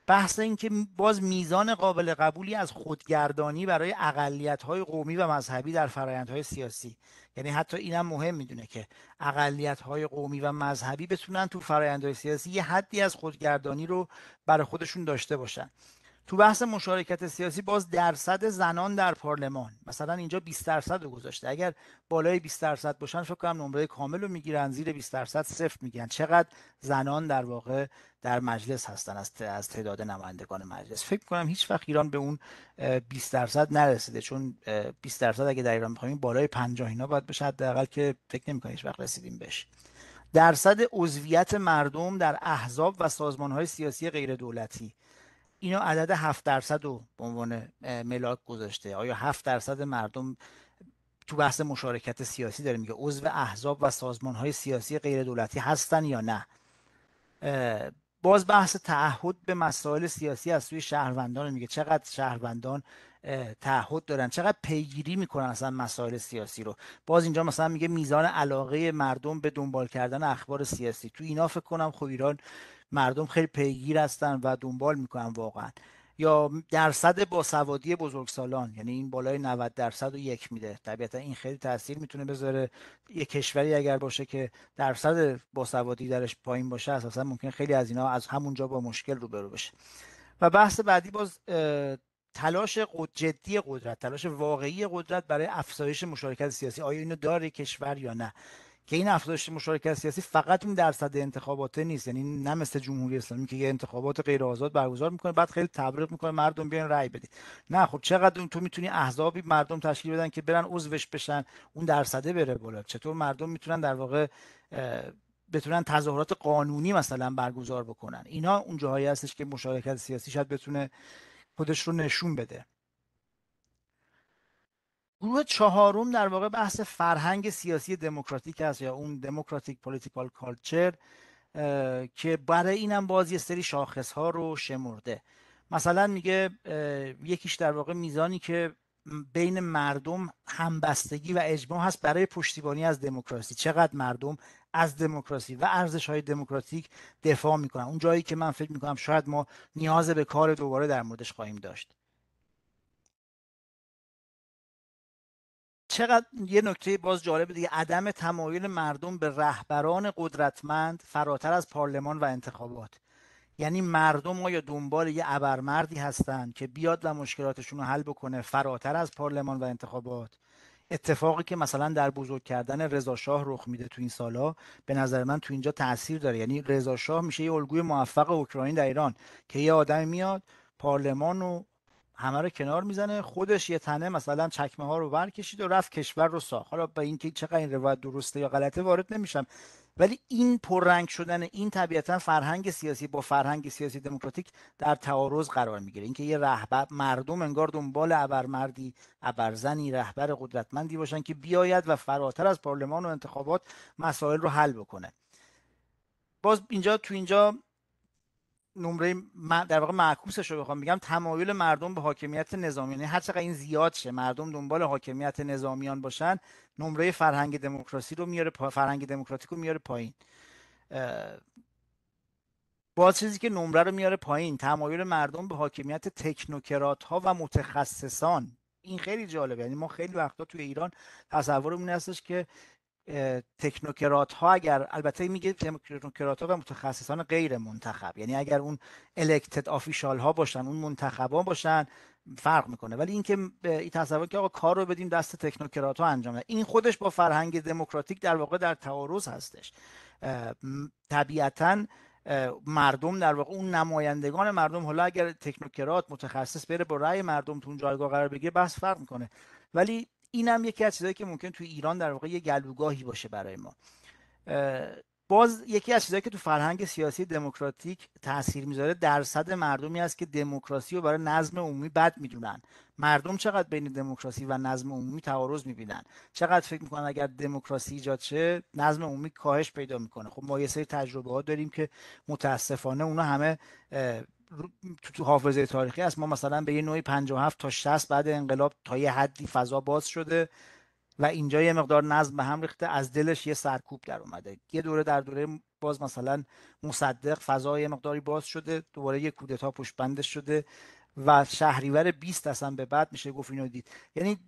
بحث اینکه باز میزان قابل قبولی از خودگردانی برای اقلیت های قومی و مذهبی در فرایندهای سیاسی یعنی حتی اینم مهم میدونه که اقلیت های قومی و مذهبی بتونن تو فرایندهای سیاسی یه حدی از خودگردانی رو برای خودشون داشته باشن تو بحث مشارکت سیاسی باز درصد زنان در پارلمان مثلا اینجا 20 درصد رو گذاشته اگر بالای 20 درصد باشن فکر کنم نمره کامل رو میگیرن زیر 20 درصد صفر میگن چقدر زنان در واقع در مجلس هستن از تعداد نمایندگان مجلس فکر کنم هیچ وقت ایران به اون 20 درصد نرسیده چون 20 درصد اگه در ایران بخوایم بالای 50 اینا باید بشه حداقل که فکر نمی‌کنم هیچ وقت رسیدیم بهش درصد عضویت مردم در احزاب و سازمان‌های سیاسی غیر دولتی اینا عدد 7 درصد رو به عنوان ملاک گذاشته آیا 7 درصد مردم تو بحث مشارکت سیاسی داره میگه عضو احزاب و سازمان های سیاسی غیر دولتی هستن یا نه باز بحث تعهد به مسائل سیاسی از سوی شهروندان میگه چقدر شهروندان تعهد دارن چقدر پیگیری میکنن اصلا مسائل سیاسی رو باز اینجا مثلا میگه میزان علاقه مردم به دنبال کردن اخبار سیاسی تو اینا فکر کنم خب ایران مردم خیلی پیگیر هستن و دنبال میکنن واقعا یا درصد باسوادی بزرگسالان یعنی این بالای 90 درصد و یک میده طبیعتا این خیلی تاثیر میتونه بذاره یه کشوری اگر باشه که درصد باسوادی درش پایین باشه اساسا ممکن خیلی از اینا از همونجا با مشکل روبرو بشه و بحث بعدی باز تلاش جدی قدرت تلاش واقعی قدرت برای افزایش مشارکت سیاسی آیا اینو داره کشور یا نه که این افزایش مشارکت سیاسی فقط اون درصد انتخابات نیست یعنی نه مثل جمهوری اسلامی که یه انتخابات غیر آزاد برگزار میکنه بعد خیلی تبریک میکنه مردم بیان رأی بدید نه خب چقدر تو میتونی احزابی مردم تشکیل بدن که برن عضوش بشن اون درصده بره بالا چطور مردم میتونن در واقع بتونن تظاهرات قانونی مثلا برگزار بکنن اینا اون جاهایی هستش که مشارکت سیاسی شاید بتونه خودش رو نشون بده گروه چهارم در واقع بحث فرهنگ سیاسی دموکراتیک است یا اون دموکراتیک پولیتیکال کالچر که برای اینم باز یه سری شاخص ها رو شمرده مثلا میگه یکیش در واقع میزانی که بین مردم همبستگی و اجماع هست برای پشتیبانی از دموکراسی چقدر مردم از دموکراسی و ارزش های دموکراتیک دفاع میکنن اون جایی که من فکر میکنم شاید ما نیاز به کار دوباره در موردش خواهیم داشت چقدر یه نکته باز جالب دیگه عدم تمایل مردم به رهبران قدرتمند فراتر از پارلمان و انتخابات یعنی مردم آیا دنبال یه ابرمردی هستند که بیاد و مشکلاتشون رو حل بکنه فراتر از پارلمان و انتخابات اتفاقی که مثلا در بزرگ کردن رضا شاه رخ میده تو این سالا به نظر من تو اینجا تاثیر داره یعنی رضا شاه میشه یه الگوی موفق اوکراین در ایران که یه آدم میاد پارلمان و همه رو کنار میزنه خودش یه تنه مثلا چکمه ها رو برکشید و رفت کشور رو ساخت حالا به اینکه چقدر این روایت درسته یا غلطه وارد نمیشم ولی این پررنگ شدن این طبیعتا فرهنگ سیاسی با فرهنگ سیاسی دموکراتیک در تعارض قرار میگیره اینکه یه رهبر مردم انگار دنبال ابرمردی ابرزنی رهبر قدرتمندی باشن که بیاید و فراتر از پارلمان و انتخابات مسائل رو حل بکنه باز اینجا تو اینجا نمره در واقع معکوسش رو بخوام بگم تمایل مردم به حاکمیت نظامی یعنی هر چقدر این زیاد شه مردم دنبال حاکمیت نظامیان باشن نمره فرهنگ دموکراسی رو میاره پا... فرهنگ دموکراتیک رو میاره پایین با چیزی که نمره رو میاره پایین تمایل مردم به حاکمیت تکنوکرات ها و متخصصان این خیلی جالبه یعنی ما خیلی وقتا توی ایران تصورمون هستش که تکنوکرات ها اگر البته میگه تکنوکرات ها و متخصصان غیر منتخب یعنی اگر اون الکتد آفیشال ها باشن اون منتخبان باشن فرق میکنه ولی اینکه این تصور که آقا کار رو بدیم دست تکنوکرات ها انجام ده این خودش با فرهنگ دموکراتیک در واقع در تعارض هستش طبیعتا مردم در واقع اون نمایندگان مردم حالا اگر تکنوکرات متخصص بره با رأی مردم تو اون جایگاه قرار بگیره بس فرق میکنه ولی این هم یکی از چیزایی که ممکن توی ایران در واقع یه گلوگاهی باشه برای ما باز یکی از چیزایی که تو فرهنگ سیاسی دموکراتیک تاثیر میذاره درصد مردمی است که دموکراسی رو برای نظم عمومی بد میدونن مردم چقدر بین دموکراسی و نظم عمومی تعارض میبینن چقدر فکر میکنن اگر دموکراسی ایجاد شه نظم عمومی کاهش پیدا میکنه خب ما یه سری تجربه ها داریم که متاسفانه اونا همه تو حافظه تاریخی است ما مثلا به یه نوعی 57 تا 60 بعد انقلاب تا یه حدی فضا باز شده و اینجا یه مقدار نظم به هم ریخته از دلش یه سرکوب در اومده یه دوره در دوره باز مثلا مصدق فضا یه مقداری باز شده دوباره یه کودتا پشت بندش شده و شهریور 20 اصلا به بعد میشه گفت اینو دید یعنی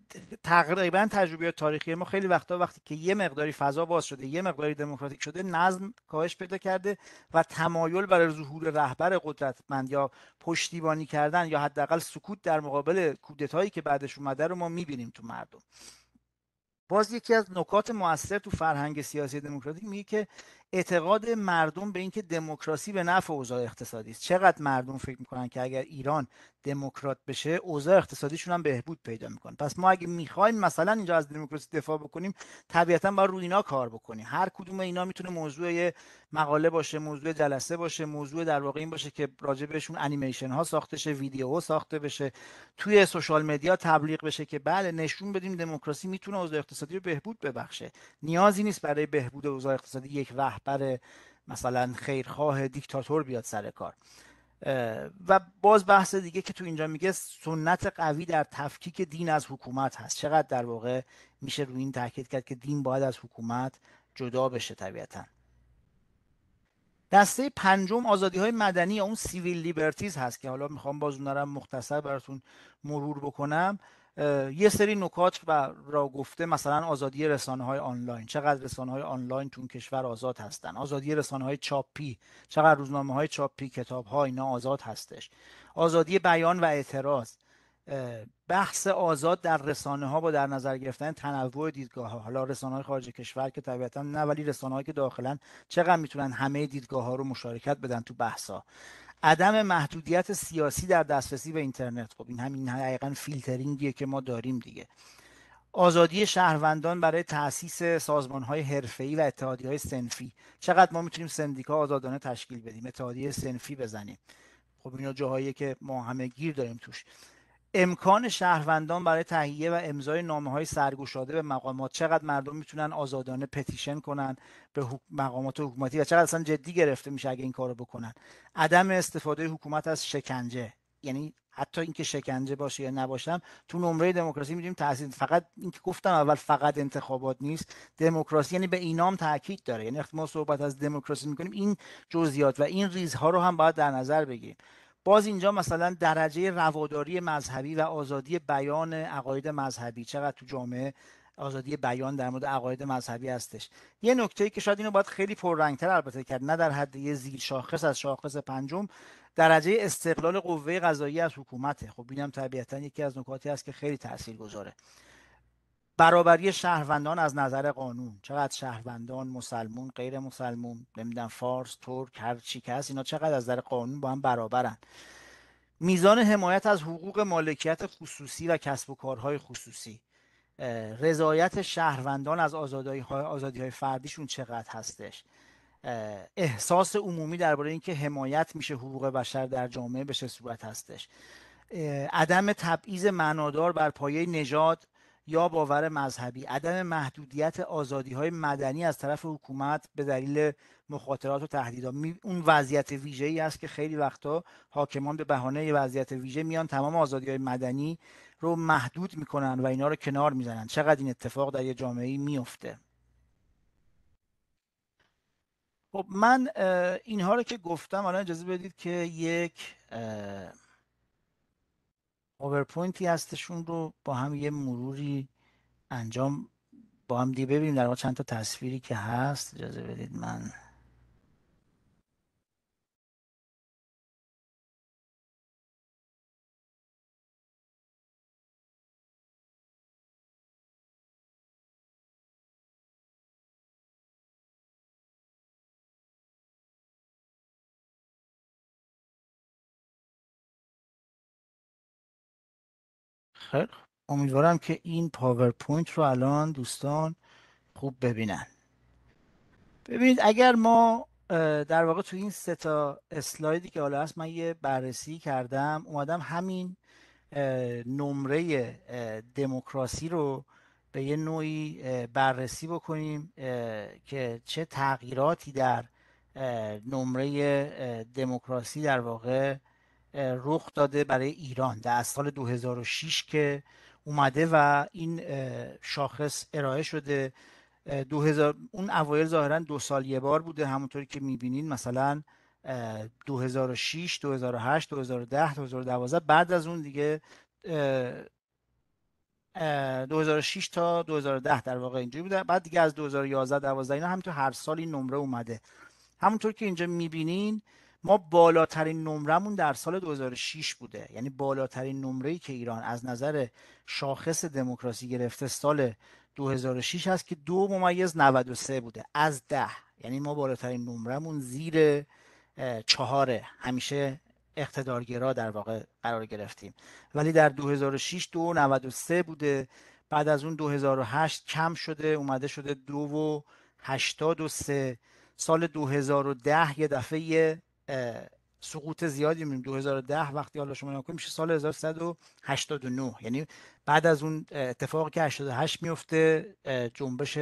تقریبا تجربه تاریخی ما خیلی وقتا وقتی که یه مقداری فضا باز شده یه مقداری دموکراتیک شده نظم کاهش پیدا کرده و تمایل برای ظهور رهبر قدرتمند یا پشتیبانی کردن یا حداقل سکوت در مقابل کودتایی که بعدش اومده رو ما میبینیم تو مردم باز یکی از نکات موثر تو فرهنگ سیاسی دموکراتیک میگه که اعتقاد مردم به اینکه دموکراسی به نفع اوضاع اقتصادی است چقدر مردم فکر میکنن که اگر ایران دموکرات بشه اوضاع اقتصادیشون هم بهبود پیدا میکنه پس ما اگه میخوایم مثلا اینجا از دموکراسی دفاع بکنیم طبیعتا باید روی اینا کار بکنیم هر کدوم اینا میتونه موضوع مقاله باشه موضوع جلسه باشه موضوع در واقع این باشه که راجع بهشون انیمیشن ها ساخته شه ویدیو ساخته بشه توی سوشال مدیا تبلیغ بشه که بله نشون بدیم دموکراسی میتونه اوضاع اقتصادی رو بهبود ببخشه نیازی نیست برای بهبود اوضاع اقتصادی یک رهبر مثلا خیرخواه دیکتاتور بیاد سر کار و باز بحث دیگه که تو اینجا میگه سنت قوی در تفکیک دین از حکومت هست چقدر در واقع میشه روی این تاکید کرد که دین باید از حکومت جدا بشه طبیعتا دسته پنجم آزادی های مدنی اون سیویل لیبرتیز هست که حالا میخوام باز اونارم مختصر براتون مرور بکنم یه سری نکات و را گفته مثلا آزادی رسانه های آنلاین چقدر رسانه های آنلاین تو کشور آزاد هستن آزادی رسانه های چاپی چقدر روزنامه های چاپی کتاب ها اینا آزاد هستش آزادی بیان و اعتراض بحث آزاد در رسانه ها با در نظر گرفتن تنوع دیدگاه ها حالا رسانه های خارج کشور که طبیعتا نه ولی رسانه که داخلا چقدر میتونن همه دیدگاه ها رو مشارکت بدن تو بحث عدم محدودیت سیاسی در دسترسی به اینترنت خب این همین حقیقا فیلترینگیه که ما داریم دیگه آزادی شهروندان برای تأسیس سازمان های حرفه‌ای و اتحادی های سنفی چقدر ما میتونیم سندیکا آزادانه تشکیل بدیم اتحادیه سنفی بزنیم خب اینا جاهایی که ما همه گیر داریم توش امکان شهروندان برای تهیه و امضای نامه های سرگشاده به مقامات چقدر مردم میتونن آزادانه پتیشن کنن به مقامات حکومتی و چقدر اصلا جدی گرفته میشه اگه این کارو بکنن عدم استفاده حکومت از شکنجه یعنی حتی اینکه شکنجه باشه یا نباشم تو نمره دموکراسی میدونیم تاثیر فقط اینکه گفتم اول فقط انتخابات نیست دموکراسی یعنی به اینام تاکید داره یعنی وقتی ما صحبت از دموکراسی میکنیم این جزئیات و این ریزها رو هم باید در نظر بگیریم باز اینجا مثلا درجه رواداری مذهبی و آزادی بیان عقاید مذهبی چقدر تو جامعه آزادی بیان در مورد عقاید مذهبی هستش یه نکته که شاید اینو باید خیلی پررنگتر البته کرد نه در حد یه زیر شاخص از شاخص پنجم درجه استقلال قوه قضایی از حکومته خب اینم طبیعتا یکی از نکاتی هست که خیلی تاثیر گذاره برابری شهروندان از نظر قانون چقدر شهروندان مسلمون غیر مسلمون نمیدونم فارس ترک هر چی که اینا چقدر از نظر قانون با هم برابرن میزان حمایت از حقوق مالکیت خصوصی و کسب و کارهای خصوصی رضایت شهروندان از آزادی های, آزادی های فردیشون چقدر هستش احساس عمومی درباره اینکه حمایت میشه حقوق بشر در جامعه به چه صورت هستش عدم تبعیض معنادار بر پایه نژاد یا باور مذهبی عدم محدودیت آزادی های مدنی از طرف حکومت به دلیل مخاطرات و تهدیدها اون وضعیت ویژه ای است که خیلی وقتا حاکمان به بهانه وضعیت ویژه میان تمام آزادی های مدنی رو محدود میکنن و اینا رو کنار میزنن چقدر این اتفاق در یه جامعه میفته خب من اینها رو که گفتم الان اجازه بدید که یک پاورپوینتی هستشون رو با هم یه مروری انجام با هم دیگه ببینیم در واقع چند تا تصویری که هست اجازه بدید من خیلی امیدوارم که این پاورپوینت رو الان دوستان خوب ببینن ببینید اگر ما در واقع تو این سه تا اسلایدی که حالا هست من یه بررسی کردم اومدم همین نمره دموکراسی رو به یه نوعی بررسی بکنیم که چه تغییراتی در نمره دموکراسی در واقع رخ داده برای ایران در سال 2006 که اومده و این شاخص ارائه شده 2000 اون اوایل ظاهرا دو سال یه بار بوده همونطوری که میبینین مثلا 2006 2008 2010 2012 بعد از اون دیگه 2006 تا 2010 در واقع اینجوری بوده بعد دیگه از 2011 12 اینا هم هر سال این نمره اومده همونطور که اینجا میبینین ما بالاترین نمرمون در سال 2006 بوده یعنی بالاترین نمره که ایران از نظر شاخص دموکراسی گرفته سال 2006 هست که دو ممیز 93 بوده از ده یعنی ما بالاترین نمرمون زیر چهاره همیشه اقتدارگرا در واقع قرار گرفتیم ولی در 2006 دو 93 بوده بعد از اون 2008 کم شده اومده شده دو و 83 سال 2010 یه دفعه سقوط زیادی میبینیم 2010 وقتی حالا شما نگاه میشه سال 1389 یعنی بعد از اون اتفاق که 88 میفته جنبش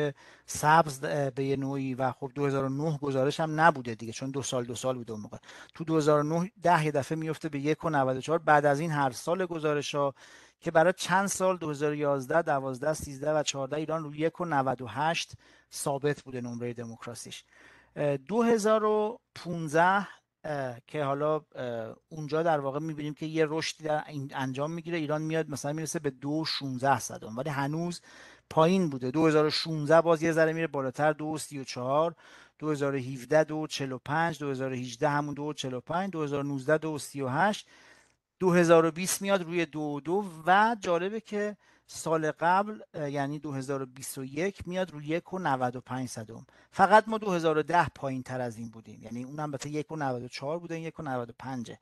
سبز به یه نوعی و خب 2009 گزارش هم نبوده دیگه چون دو سال دو سال بوده اون موقع تو 2009 ده یه دفعه میفته به 1.94 بعد از این هر سال گزارش ها که برای چند سال 2011 12 13 و 14 ایران روی 1.98 ثابت بوده نمره دموکراسیش 2015 که حالا اونجا در واقع می‌بینیم که یه رشدی انجام میگیره ایران میاد مثلا میرسه به دو 16 صدم ولی هنوز پایین بوده 2016 باز یه ذره میره بالاتر 234 2017 45، 2018 همون 45، 2019 هشت، 2020 میاد روی 22 و جالبه که سال قبل یعنی 2021 میاد رو 1 و 95 صدم فقط ما 2010 پایین تر از این بودیم یعنی اونم مثلا به 1 و 94 بوده 1.95 و 95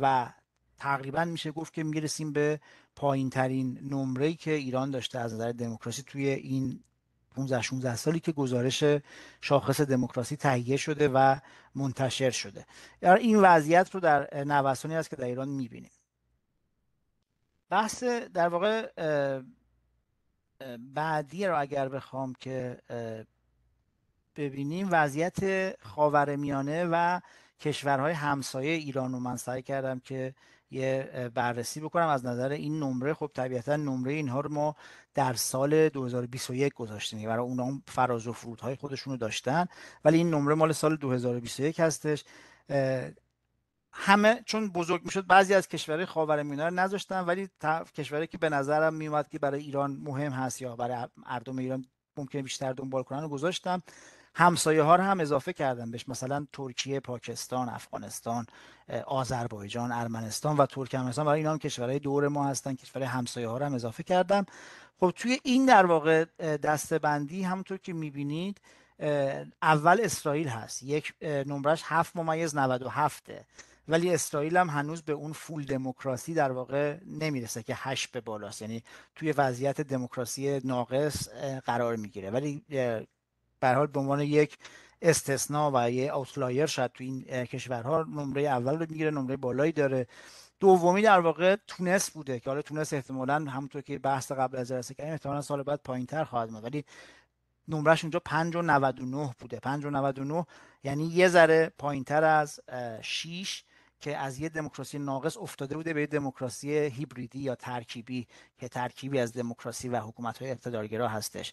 و تقریبا میشه گفت که میرسیم به پایین ترین نمره که ایران داشته از نظر دموکراسی توی این 15 16 سالی که گزارش شاخص دموکراسی تهیه شده و منتشر شده این وضعیت رو در نوسانی است که در ایران میبینیم بحث در واقع بعدی رو اگر بخوام که ببینیم وضعیت خاورمیانه و کشورهای همسایه ایران رو من سعی کردم که یه بررسی بکنم از نظر این نمره خب طبیعتا نمره اینها رو ما در سال 2021 گذاشتیم یعنی برای اونا هم فراز و فرودهای خودشون رو داشتن ولی این نمره مال سال 2021 هستش همه چون بزرگ میشد بعضی از کشورهای خاورمیانه رو نذاشتن ولی کشورهایی که به نظرم میومد که برای ایران مهم هست یا برای مردم ایران ممکنه بیشتر دنبال کنن رو گذاشتم همسایه ها رو هم اضافه کردم بهش مثلا ترکیه، پاکستان، افغانستان، آذربایجان، ارمنستان و ترکمنستان برای اینا هم کشورهای دور ما هستن کشورهای همسایه ها رو هم اضافه کردم خب توی این در واقع دستبندی همونطور که میبینید اول اسرائیل هست یک نمرش هفت ممیز 97 ولی اسرائیل هم هنوز به اون فول دموکراسی در واقع نمیرسه که هش به بالاست یعنی توی وضعیت دموکراسی ناقص قرار میگیره ولی به حال به عنوان یک استثنا و یه اوتلایر شاید تو این کشورها نمره اول رو میگیره نمره بالایی داره دومی در واقع تونس بوده که حالا تونس احتمالا همونطور که بحث قبل از جلسه کردیم احتمالا سال بعد پایینتر خواهد اومد ولی نمرش اونجا 599 بوده 599 یعنی یه ذره پایینتر از 6 که از یه دموکراسی ناقص افتاده بوده به یه دموکراسی هیبریدی یا ترکیبی که ترکیبی از دموکراسی و حکومت های اقتدارگرا هستش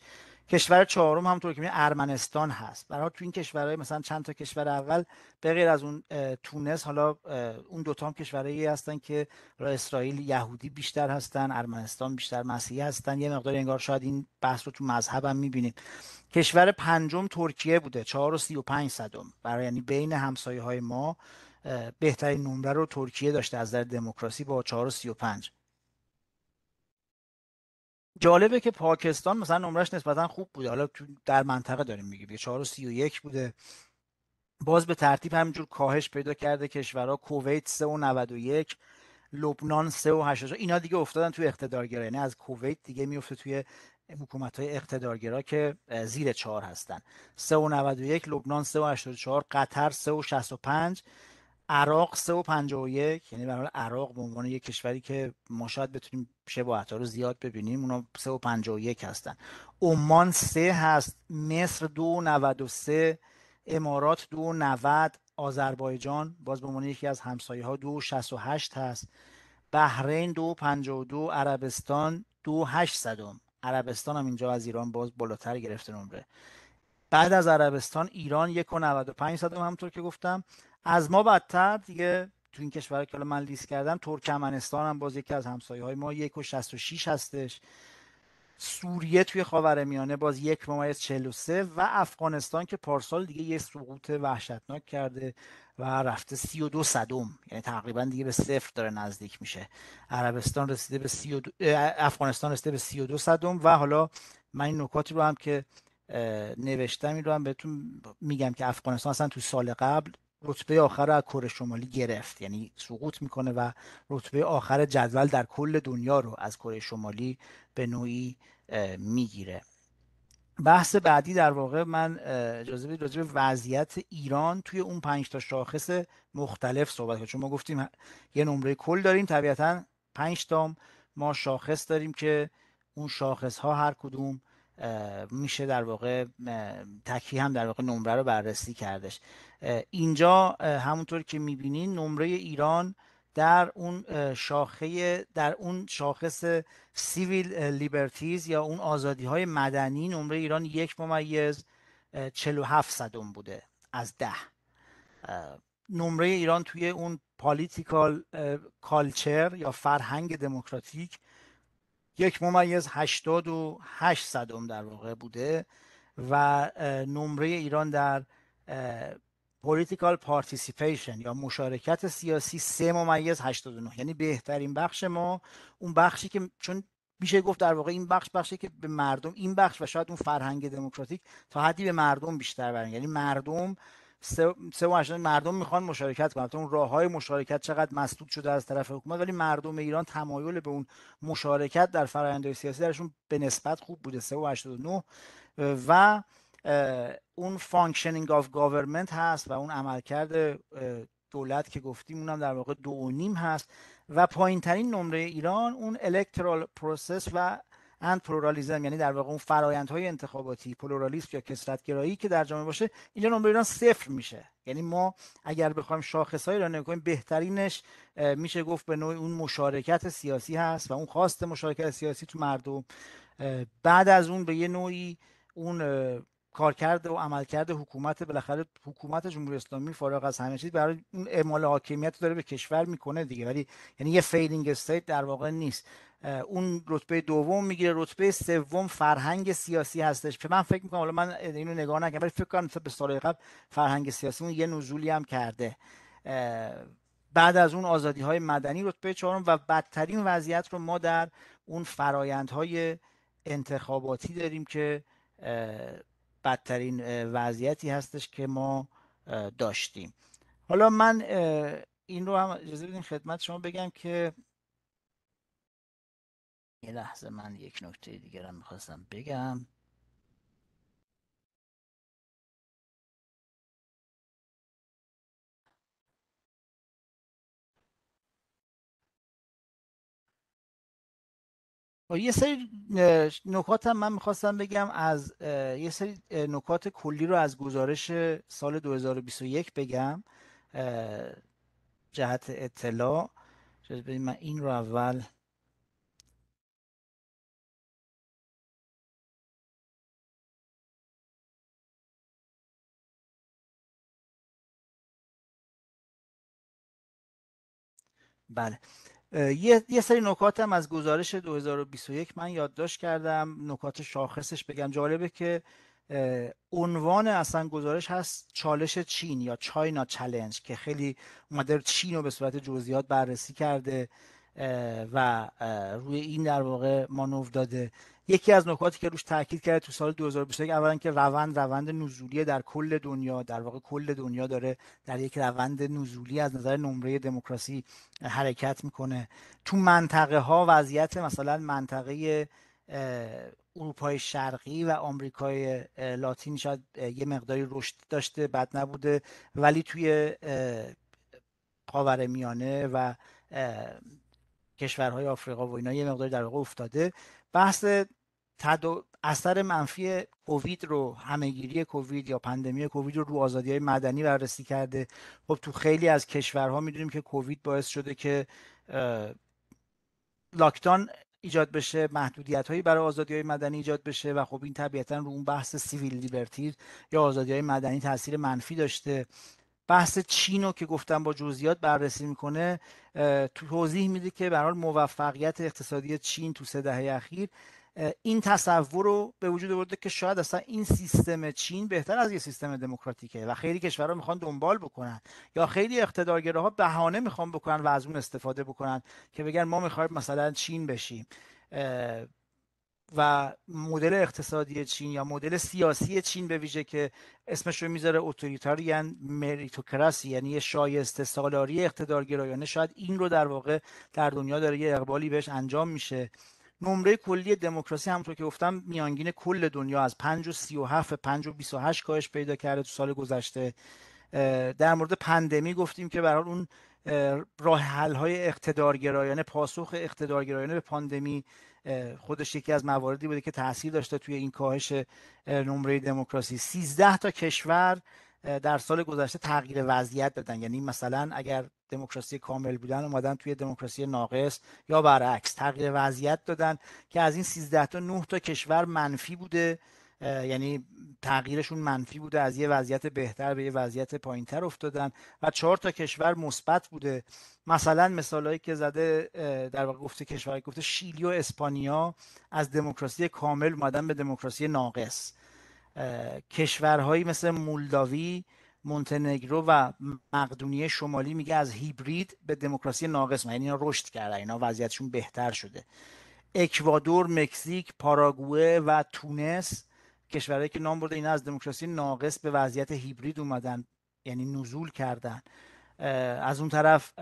کشور چهارم همونطور که ارمنستان هست برای تو این کشورهای مثلا چند تا کشور اول به غیر از اون تونس حالا اون دوتا هم کشورهایی هستن که را اسرائیل یهودی بیشتر هستن ارمنستان بیشتر مسیحی هستن یه مقدار انگار شاید این بحث رو تو مذهب هم میبینیم کشور پنجم ترکیه بوده چهار و پنج برای یعنی بین همسایه های ما بهترین نمره رو ترکیه داشته از نظر دموکراسی با 435 جالبه که پاکستان مثلا نمرش نسبتا خوب بوده حالا تو در منطقه داریم میگیم 431 بوده باز به ترتیب همینجور کاهش پیدا کرده کشورها کویت 3 91 لبنان 3 اینا دیگه افتادن توی اقتدارگرا یعنی از کویت دیگه میفته توی حکومت های اقتدارگرا که زیر 4 هستن 3 91 لبنان 3 84 قطر 3 و 65 عراق 351 یعنی برای عراق به عنوان یک کشوری که ما شاید بتونیم شباهت ها رو زیاد ببینیم اونا 51 هستن عمان 3 هست مصر 293 امارات 290 آذربایجان باز به عنوان یکی از همسایه ها 268 هست بحرین 52 عربستان 2800 عربستان هم اینجا از ایران باز بالاتر گرفته نمره بعد از عربستان ایران 1.95 صدم همونطور که گفتم از ما بدتر دیگه تو این کشور که من لیست کردم ترکمنستان هم باز یکی از همسایه های ما یک و شست و شیش هستش سوریه توی خاور میانه باز یک ممایز چهل و سه و افغانستان که پارسال دیگه یه سقوط وحشتناک کرده و رفته و دو صدم یعنی تقریبا دیگه به صفر داره نزدیک میشه عربستان رسیده به دو افغانستان رسیده به دو صدم و حالا من این نکاتی رو هم که نوشتم این رو هم بهتون میگم که افغانستان اصلا تو سال قبل رتبه آخر از کره شمالی گرفت یعنی سقوط میکنه و رتبه آخر جدول در کل دنیا رو از کره شمالی به نوعی میگیره بحث بعدی در واقع من اجازه راجب وضعیت ایران توی اون پنج تا شاخص مختلف صحبت کنم چون ما گفتیم یه نمره کل داریم طبیعتا پنج تا ما شاخص داریم که اون شاخص ها هر کدوم میشه در واقع تکی هم در واقع نمره رو بررسی کردش اینجا همونطور که میبینین نمره ایران در اون شاخه در اون شاخص سیویل لیبرتیز یا اون آزادی های مدنی نمره ایران یک ممیز 47 صدم بوده از ده نمره ایران توی اون پالیتیکال کالچر یا فرهنگ دموکراتیک یک ممیز هشتاد و هشت صدم در واقع بوده و نمره ایران در political پارتیسیپیشن یا مشارکت سیاسی سه ممیز نه یعنی بهترین بخش ما اون بخشی که چون میشه گفت در واقع این بخش بخشی که به مردم این بخش و شاید اون فرهنگ دموکراتیک تا حدی به مردم بیشتر برن یعنی مردم سه و مردم میخوان مشارکت کنند. اون راه های مشارکت چقدر مسدود شده از طرف حکومت ولی مردم ایران تمایل به اون مشارکت در فرآیندهای سیاسی درشون به نسبت خوب بوده سه و و اون فانکشنینگ آف گاورمنت هست و اون عملکرد دولت که گفتیم اونم در واقع دو و نیم هست و پایین ترین نمره ایران اون الکترال پروسس و اند پلورالیزم یعنی در واقع اون فرایندهای انتخاباتی پلورالیسم یا گرایی که در جامعه باشه اینجا نمره ایران صفر میشه یعنی ما اگر بخوایم شاخص ایران نگاه بهترینش میشه گفت به نوع اون مشارکت سیاسی هست و اون خواست مشارکت سیاسی تو مردم بعد از اون به یه نوعی اون کارکرد و عملکرد حکومت بالاخره حکومت جمهوری اسلامی فارغ از همه چیز برای اون اعمال حاکمیت داره به کشور میکنه دیگه ولی یعنی یه فیلینگ استیت در واقع نیست اون رتبه دوم میگیره رتبه سوم فرهنگ سیاسی هستش که من فکر میکنم حالا من اینو نگاه نکنم ولی فکر کنم به سال قبل فرهنگ سیاسی اون یه نزولی هم کرده بعد از اون آزادی های مدنی رتبه چهارم و بدترین وضعیت رو ما در اون فرایند های انتخاباتی داریم که بدترین وضعیتی هستش که ما داشتیم حالا من این رو هم اجازه بدین خدمت شما بگم که یه لحظه من یک نکته دیگر هم میخواستم بگم خب، یه سری نکات هم من میخواستم بگم از یه سری نکات کلی رو از گزارش سال 2021 بگم جهت اطلاع من این رو اول بله یه،, سری نکات هم از گزارش 2021 من یادداشت کردم نکات شاخصش بگم جالبه که عنوان اصلا گزارش هست چالش چین یا چاینا چلنج که خیلی مادر چین رو به صورت جزئیات بررسی کرده و روی این در واقع مانور داده یکی از نکاتی که روش تاکید کرده تو سال 2021 اولا که روند روند نزولی در کل دنیا در واقع کل دنیا داره در یک روند نزولی از نظر نمره دموکراسی حرکت میکنه تو منطقه ها وضعیت مثلا منطقه اروپای شرقی و آمریکای لاتین شاید یه مقداری رشد داشته بد نبوده ولی توی خاور میانه و کشورهای آفریقا و اینا یه مقداری در واقع افتاده بحث اثر منفی کووید رو همهگیری کووید یا پندمی کووید رو رو آزادی های مدنی بررسی کرده خب تو خیلی از کشورها میدونیم که کووید باعث شده که لاکدان ایجاد بشه محدودیت هایی برای آزادی های مدنی ایجاد بشه و خب این طبیعتا رو اون بحث سیویل لیبرتی یا آزادی های مدنی تاثیر منفی داشته بحث چین رو که گفتم با جزئیات بررسی میکنه توضیح میده که به موفقیت اقتصادی چین تو سه دهه اخیر این تصور رو به وجود آورده که شاید اصلا این سیستم چین بهتر از یه سیستم دموکراتیکه و خیلی کشورها میخوان دنبال بکنن یا خیلی اقتدارگراها بهانه میخوان بکنن و از اون استفاده بکنن که بگن ما میخوایم مثلا چین بشیم و مدل اقتصادی چین یا مدل سیاسی چین به ویژه که اسمش رو میذاره اتوریتاریان مریتوکراسی یعنی شایسته سالاری اقتدارگرایانه یعنی شاید این رو در واقع در دنیا داره یه اقبالی بهش انجام میشه نمره کلی دموکراسی همونطور که گفتم میانگین کل دنیا از 5 و 37 به 5 و 28 کاهش پیدا کرده تو سال گذشته در مورد پندمی گفتیم که برای اون راه حل های اقتدارگرایانه پاسخ اقتدارگرایانه به پاندمی خودش یکی از مواردی بوده که تاثیر داشته توی این کاهش نمره دموکراسی 13 تا کشور در سال گذشته تغییر وضعیت دادن یعنی مثلا اگر دموکراسی کامل بودن اومدن توی دموکراسی ناقص یا برعکس تغییر وضعیت دادن که از این 13 تا 9 تا کشور منفی بوده یعنی تغییرشون منفی بوده از یه وضعیت بهتر به یه وضعیت پایینتر افتادن و چهار تا کشور مثبت بوده مثلا مثالهایی که زده در واقع گفته کشور گفته شیلی و اسپانیا از دموکراسی کامل اومدن به دموکراسی ناقص کشورهایی مثل مولداوی مونتنگرو و مقدونیه شمالی میگه از هیبرید به دموکراسی ناقص یعنی رشد کردن اینا وضعیتشون بهتر شده اکوادور، مکزیک، پاراگوئه و تونس کشورهایی که نام برده این از دموکراسی ناقص به وضعیت هیبرید اومدن یعنی نزول کردن از اون طرف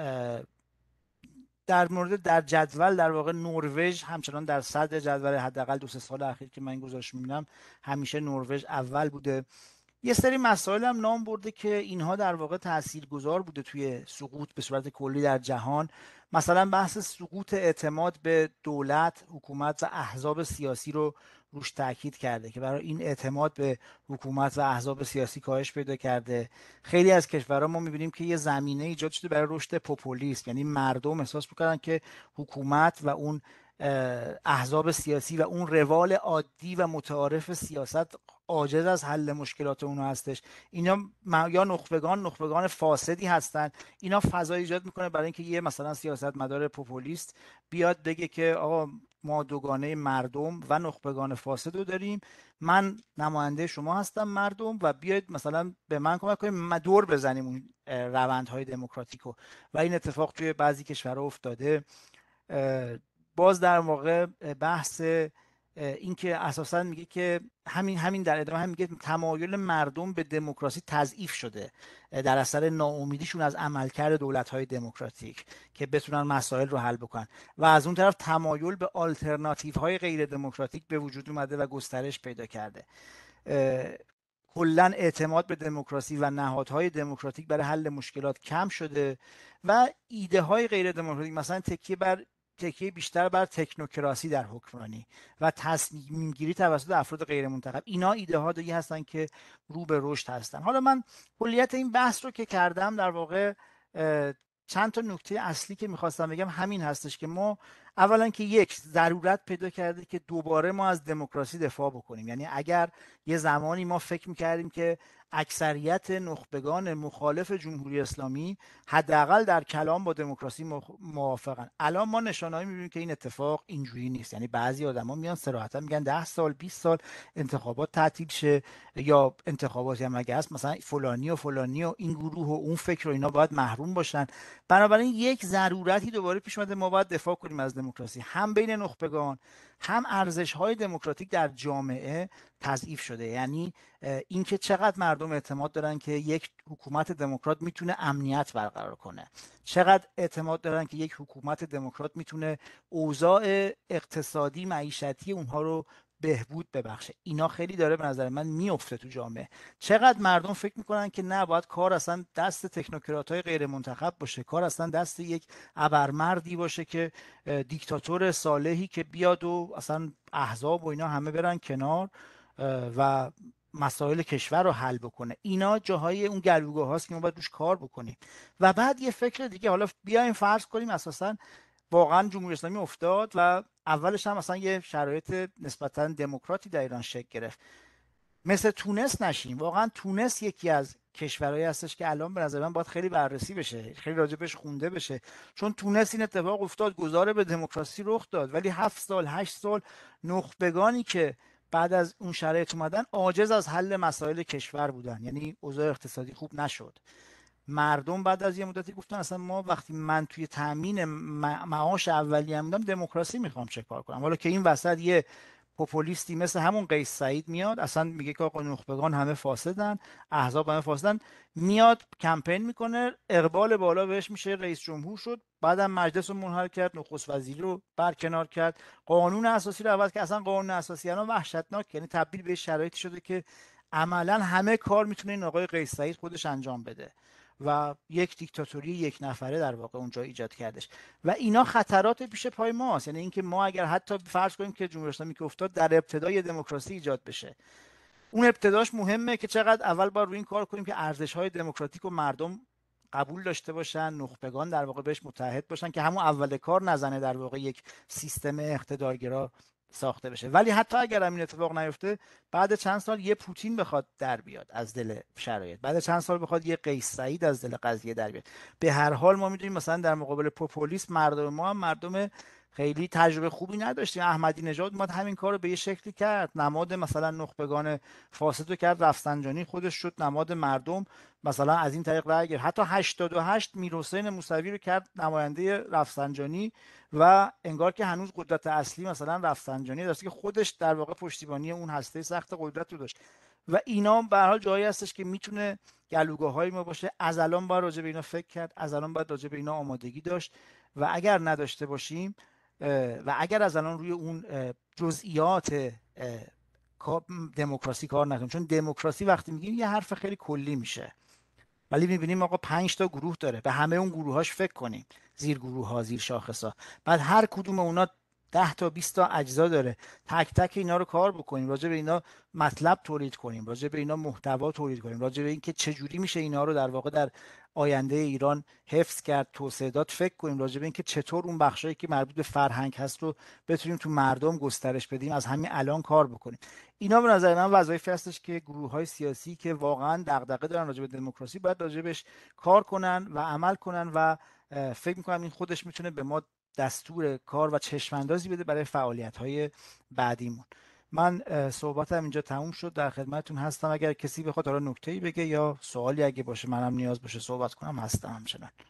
در مورد در جدول در واقع نروژ همچنان در صدر جدول حداقل دو سه سال اخیر که من این گزارش میبینم همیشه نروژ اول بوده یه سری مسائل هم نام برده که اینها در واقع تأثیر گذار بوده توی سقوط به صورت کلی در جهان مثلا بحث سقوط اعتماد به دولت، حکومت و احزاب سیاسی رو روش تاکید کرده که برای این اعتماد به حکومت و احزاب سیاسی کاهش پیدا کرده خیلی از کشورها ما میبینیم که یه زمینه ایجاد شده برای رشد پوپولیست یعنی مردم احساس میکنن که حکومت و اون احزاب سیاسی و اون روال عادی و متعارف سیاست عاجز از حل مشکلات اونو هستش اینا یا نخبگان نخبگان فاسدی هستن اینا فضا ایجاد میکنه برای اینکه یه مثلا سیاست مدار پوپولیست بیاد بگه که آقا ما دوگانه مردم و نخبگان فاسد رو داریم من نماینده شما هستم مردم و بیاید مثلا به من کمک کنیم دور بزنیم اون روندهای دموکراتیک و این اتفاق توی بعضی کشورها افتاده باز در واقع بحث اینکه اساسا میگه که همین همین در ادامه هم میگه تمایل مردم به دموکراسی تضعیف شده در اثر ناامیدیشون از عملکرد دولت‌های دموکراتیک که بتونن مسائل رو حل بکنن و از اون طرف تمایل به های غیر دموکراتیک به وجود اومده و گسترش پیدا کرده کلا اعتماد به دموکراسی و نهادهای دموکراتیک برای حل مشکلات کم شده و ایده های غیر دموکراتیک مثلا تکیه بر تکیه بیشتر بر تکنوکراسی در حکمرانی و تصمیم گیری توسط افراد غیر منتخب اینا ایده ها دیگه هستن که رو به رشد هستن حالا من کلیت این بحث رو که کردم در واقع چند تا نکته اصلی که میخواستم بگم همین هستش که ما اولا که یک ضرورت پیدا کرده که دوباره ما از دموکراسی دفاع بکنیم یعنی اگر یه زمانی ما فکر میکردیم که اکثریت نخبگان مخالف جمهوری اسلامی حداقل در کلام با دموکراسی موافقن الان ما نشانهایی میبینیم که این اتفاق اینجوری نیست یعنی بعضی آدما میان صراحتا میگن ده سال 20 سال انتخابات تعطیل شه یا انتخابات هم اگه هست مثلا فلانی و فلانی و این گروه و اون فکر و اینا باید محروم باشن بنابراین یک ضرورتی دوباره پیش اومده ما باید دفاع کنیم از دموکراسی هم بین نخبگان هم ارزش های دموکراتیک در جامعه تضعیف شده یعنی اینکه چقدر مردم اعتماد دارن که یک حکومت دموکرات میتونه امنیت برقرار کنه چقدر اعتماد دارن که یک حکومت دموکرات میتونه اوضاع اقتصادی معیشتی اونها رو بهبود ببخشه اینا خیلی داره به نظر من میفته تو جامعه چقدر مردم فکر میکنن که نه باید کار اصلا دست تکنوکرات های غیر منتخب باشه کار اصلا دست یک ابرمردی باشه که دیکتاتور صالحی که بیاد و اصلا احزاب و اینا همه برن کنار و مسائل کشور رو حل بکنه اینا جاهای اون گلوگاه هاست که ما باید روش کار بکنیم و بعد یه فکر دیگه حالا بیایم فرض کنیم اساسا واقعا جمهوری اسلامی افتاد و اولش هم اصلا یه شرایط نسبتا دموکراتی در ایران شکل گرفت مثل تونس نشیم واقعا تونس یکی از کشورهایی هستش که الان به نظر من باید خیلی بررسی بشه خیلی راجبش خونده بشه چون تونس این اتفاق افتاد گذاره به دموکراسی رخ داد ولی هفت سال هشت سال نخبگانی که بعد از اون شرایط اومدن عاجز از حل مسائل کشور بودن یعنی اوضاع اقتصادی خوب نشد مردم بعد از یه مدتی گفتن اصلا ما وقتی من توی تامین معاش هم بودم دموکراسی میخوام چه کار کنم حالا که این وسط یه پوپولیستی مثل همون قیس سعید میاد اصلا میگه که آقا نخبگان همه فاسدن احزاب همه فاسدن میاد کمپین میکنه اقبال بالا بهش میشه رئیس جمهور شد بعدم مجلس رو منحل کرد نخست وزیر رو برکنار کرد قانون اساسی رو عوض که اصلا قانون اساسی الان وحشتناک یعنی تبدیل به شرایطی شده که عملا همه کار میتونه این آقای قیس سعید خودش انجام بده و یک دیکتاتوری یک نفره در واقع اونجا ایجاد کردش و اینا خطرات پیش پای ماست یعنی اینکه ما اگر حتی فرض کنیم که جمهوری اسلامی که افتاد در ابتدای دموکراسی ایجاد بشه اون ابتداش مهمه که چقدر اول بار روی این کار کنیم که ارزش های دموکراتیک و مردم قبول داشته باشن نخبگان در واقع بهش متحد باشن که همون اول کار نزنه در واقع یک سیستم اقتدارگرا ساخته بشه ولی حتی اگر این اتفاق نیفته بعد چند سال یه پوتین بخواد در بیاد از دل شرایط بعد چند سال بخواد یه قیس سعید از دل قضیه در بیاد به هر حال ما میدونیم مثلا در مقابل پوپولیسم مردم ما هم مردم خیلی تجربه خوبی نداشتیم احمدی نژاد اومد همین کار رو به یه شکلی کرد نماد مثلا نخبگان فاسد رو کرد رفسنجانی خودش شد نماد مردم مثلا از این طریق رای حتی 88 میرحسین موسوی رو کرد نماینده رفسنجانی و انگار که هنوز قدرت اصلی مثلا رفسنجانی داشت که خودش در واقع پشتیبانی اون هسته سخت قدرت رو داشت و اینا به حال جایی هستش که میتونه گلوگاهای ما باشه از الان باید راجع به اینا فکر کرد از الان باید راجع به اینا آمادگی داشت و اگر نداشته باشیم و اگر از الان روی اون جزئیات دموکراسی کار نکنیم چون دموکراسی وقتی میگیم یه حرف خیلی کلی میشه ولی میبینیم آقا پنج تا گروه داره به همه اون گروهاش فکر کنیم زیر گروه ها زیر شاخص ها بعد هر کدوم اونا ده تا 20 تا اجزا داره تک تک اینا رو کار بکنیم راجع به اینا مطلب تولید کنیم راجع به اینا محتوا تولید کنیم راجع به اینکه چه جوری میشه اینا رو در واقع در آینده ایران حفظ کرد توسعه داد فکر کنیم راجع به اینکه چطور اون بخشی که مربوط به فرهنگ هست رو بتونیم تو مردم گسترش بدیم از همین الان کار بکنیم اینا به نظر من وظایفی هستش که گروه های سیاسی که واقعا دغدغه دارن راجع به دموکراسی باید راجبش کار کنن و عمل کنن و فکر میکنم این خودش میتونه به ما دستور کار و چشماندازی بده برای فعالیت های بعدیمون من صحبتم اینجا تموم شد در خدمتتون هستم اگر کسی بخواد حالا نکته ای بگه یا سوالی اگه باشه منم نیاز باشه صحبت کنم هستم همچنان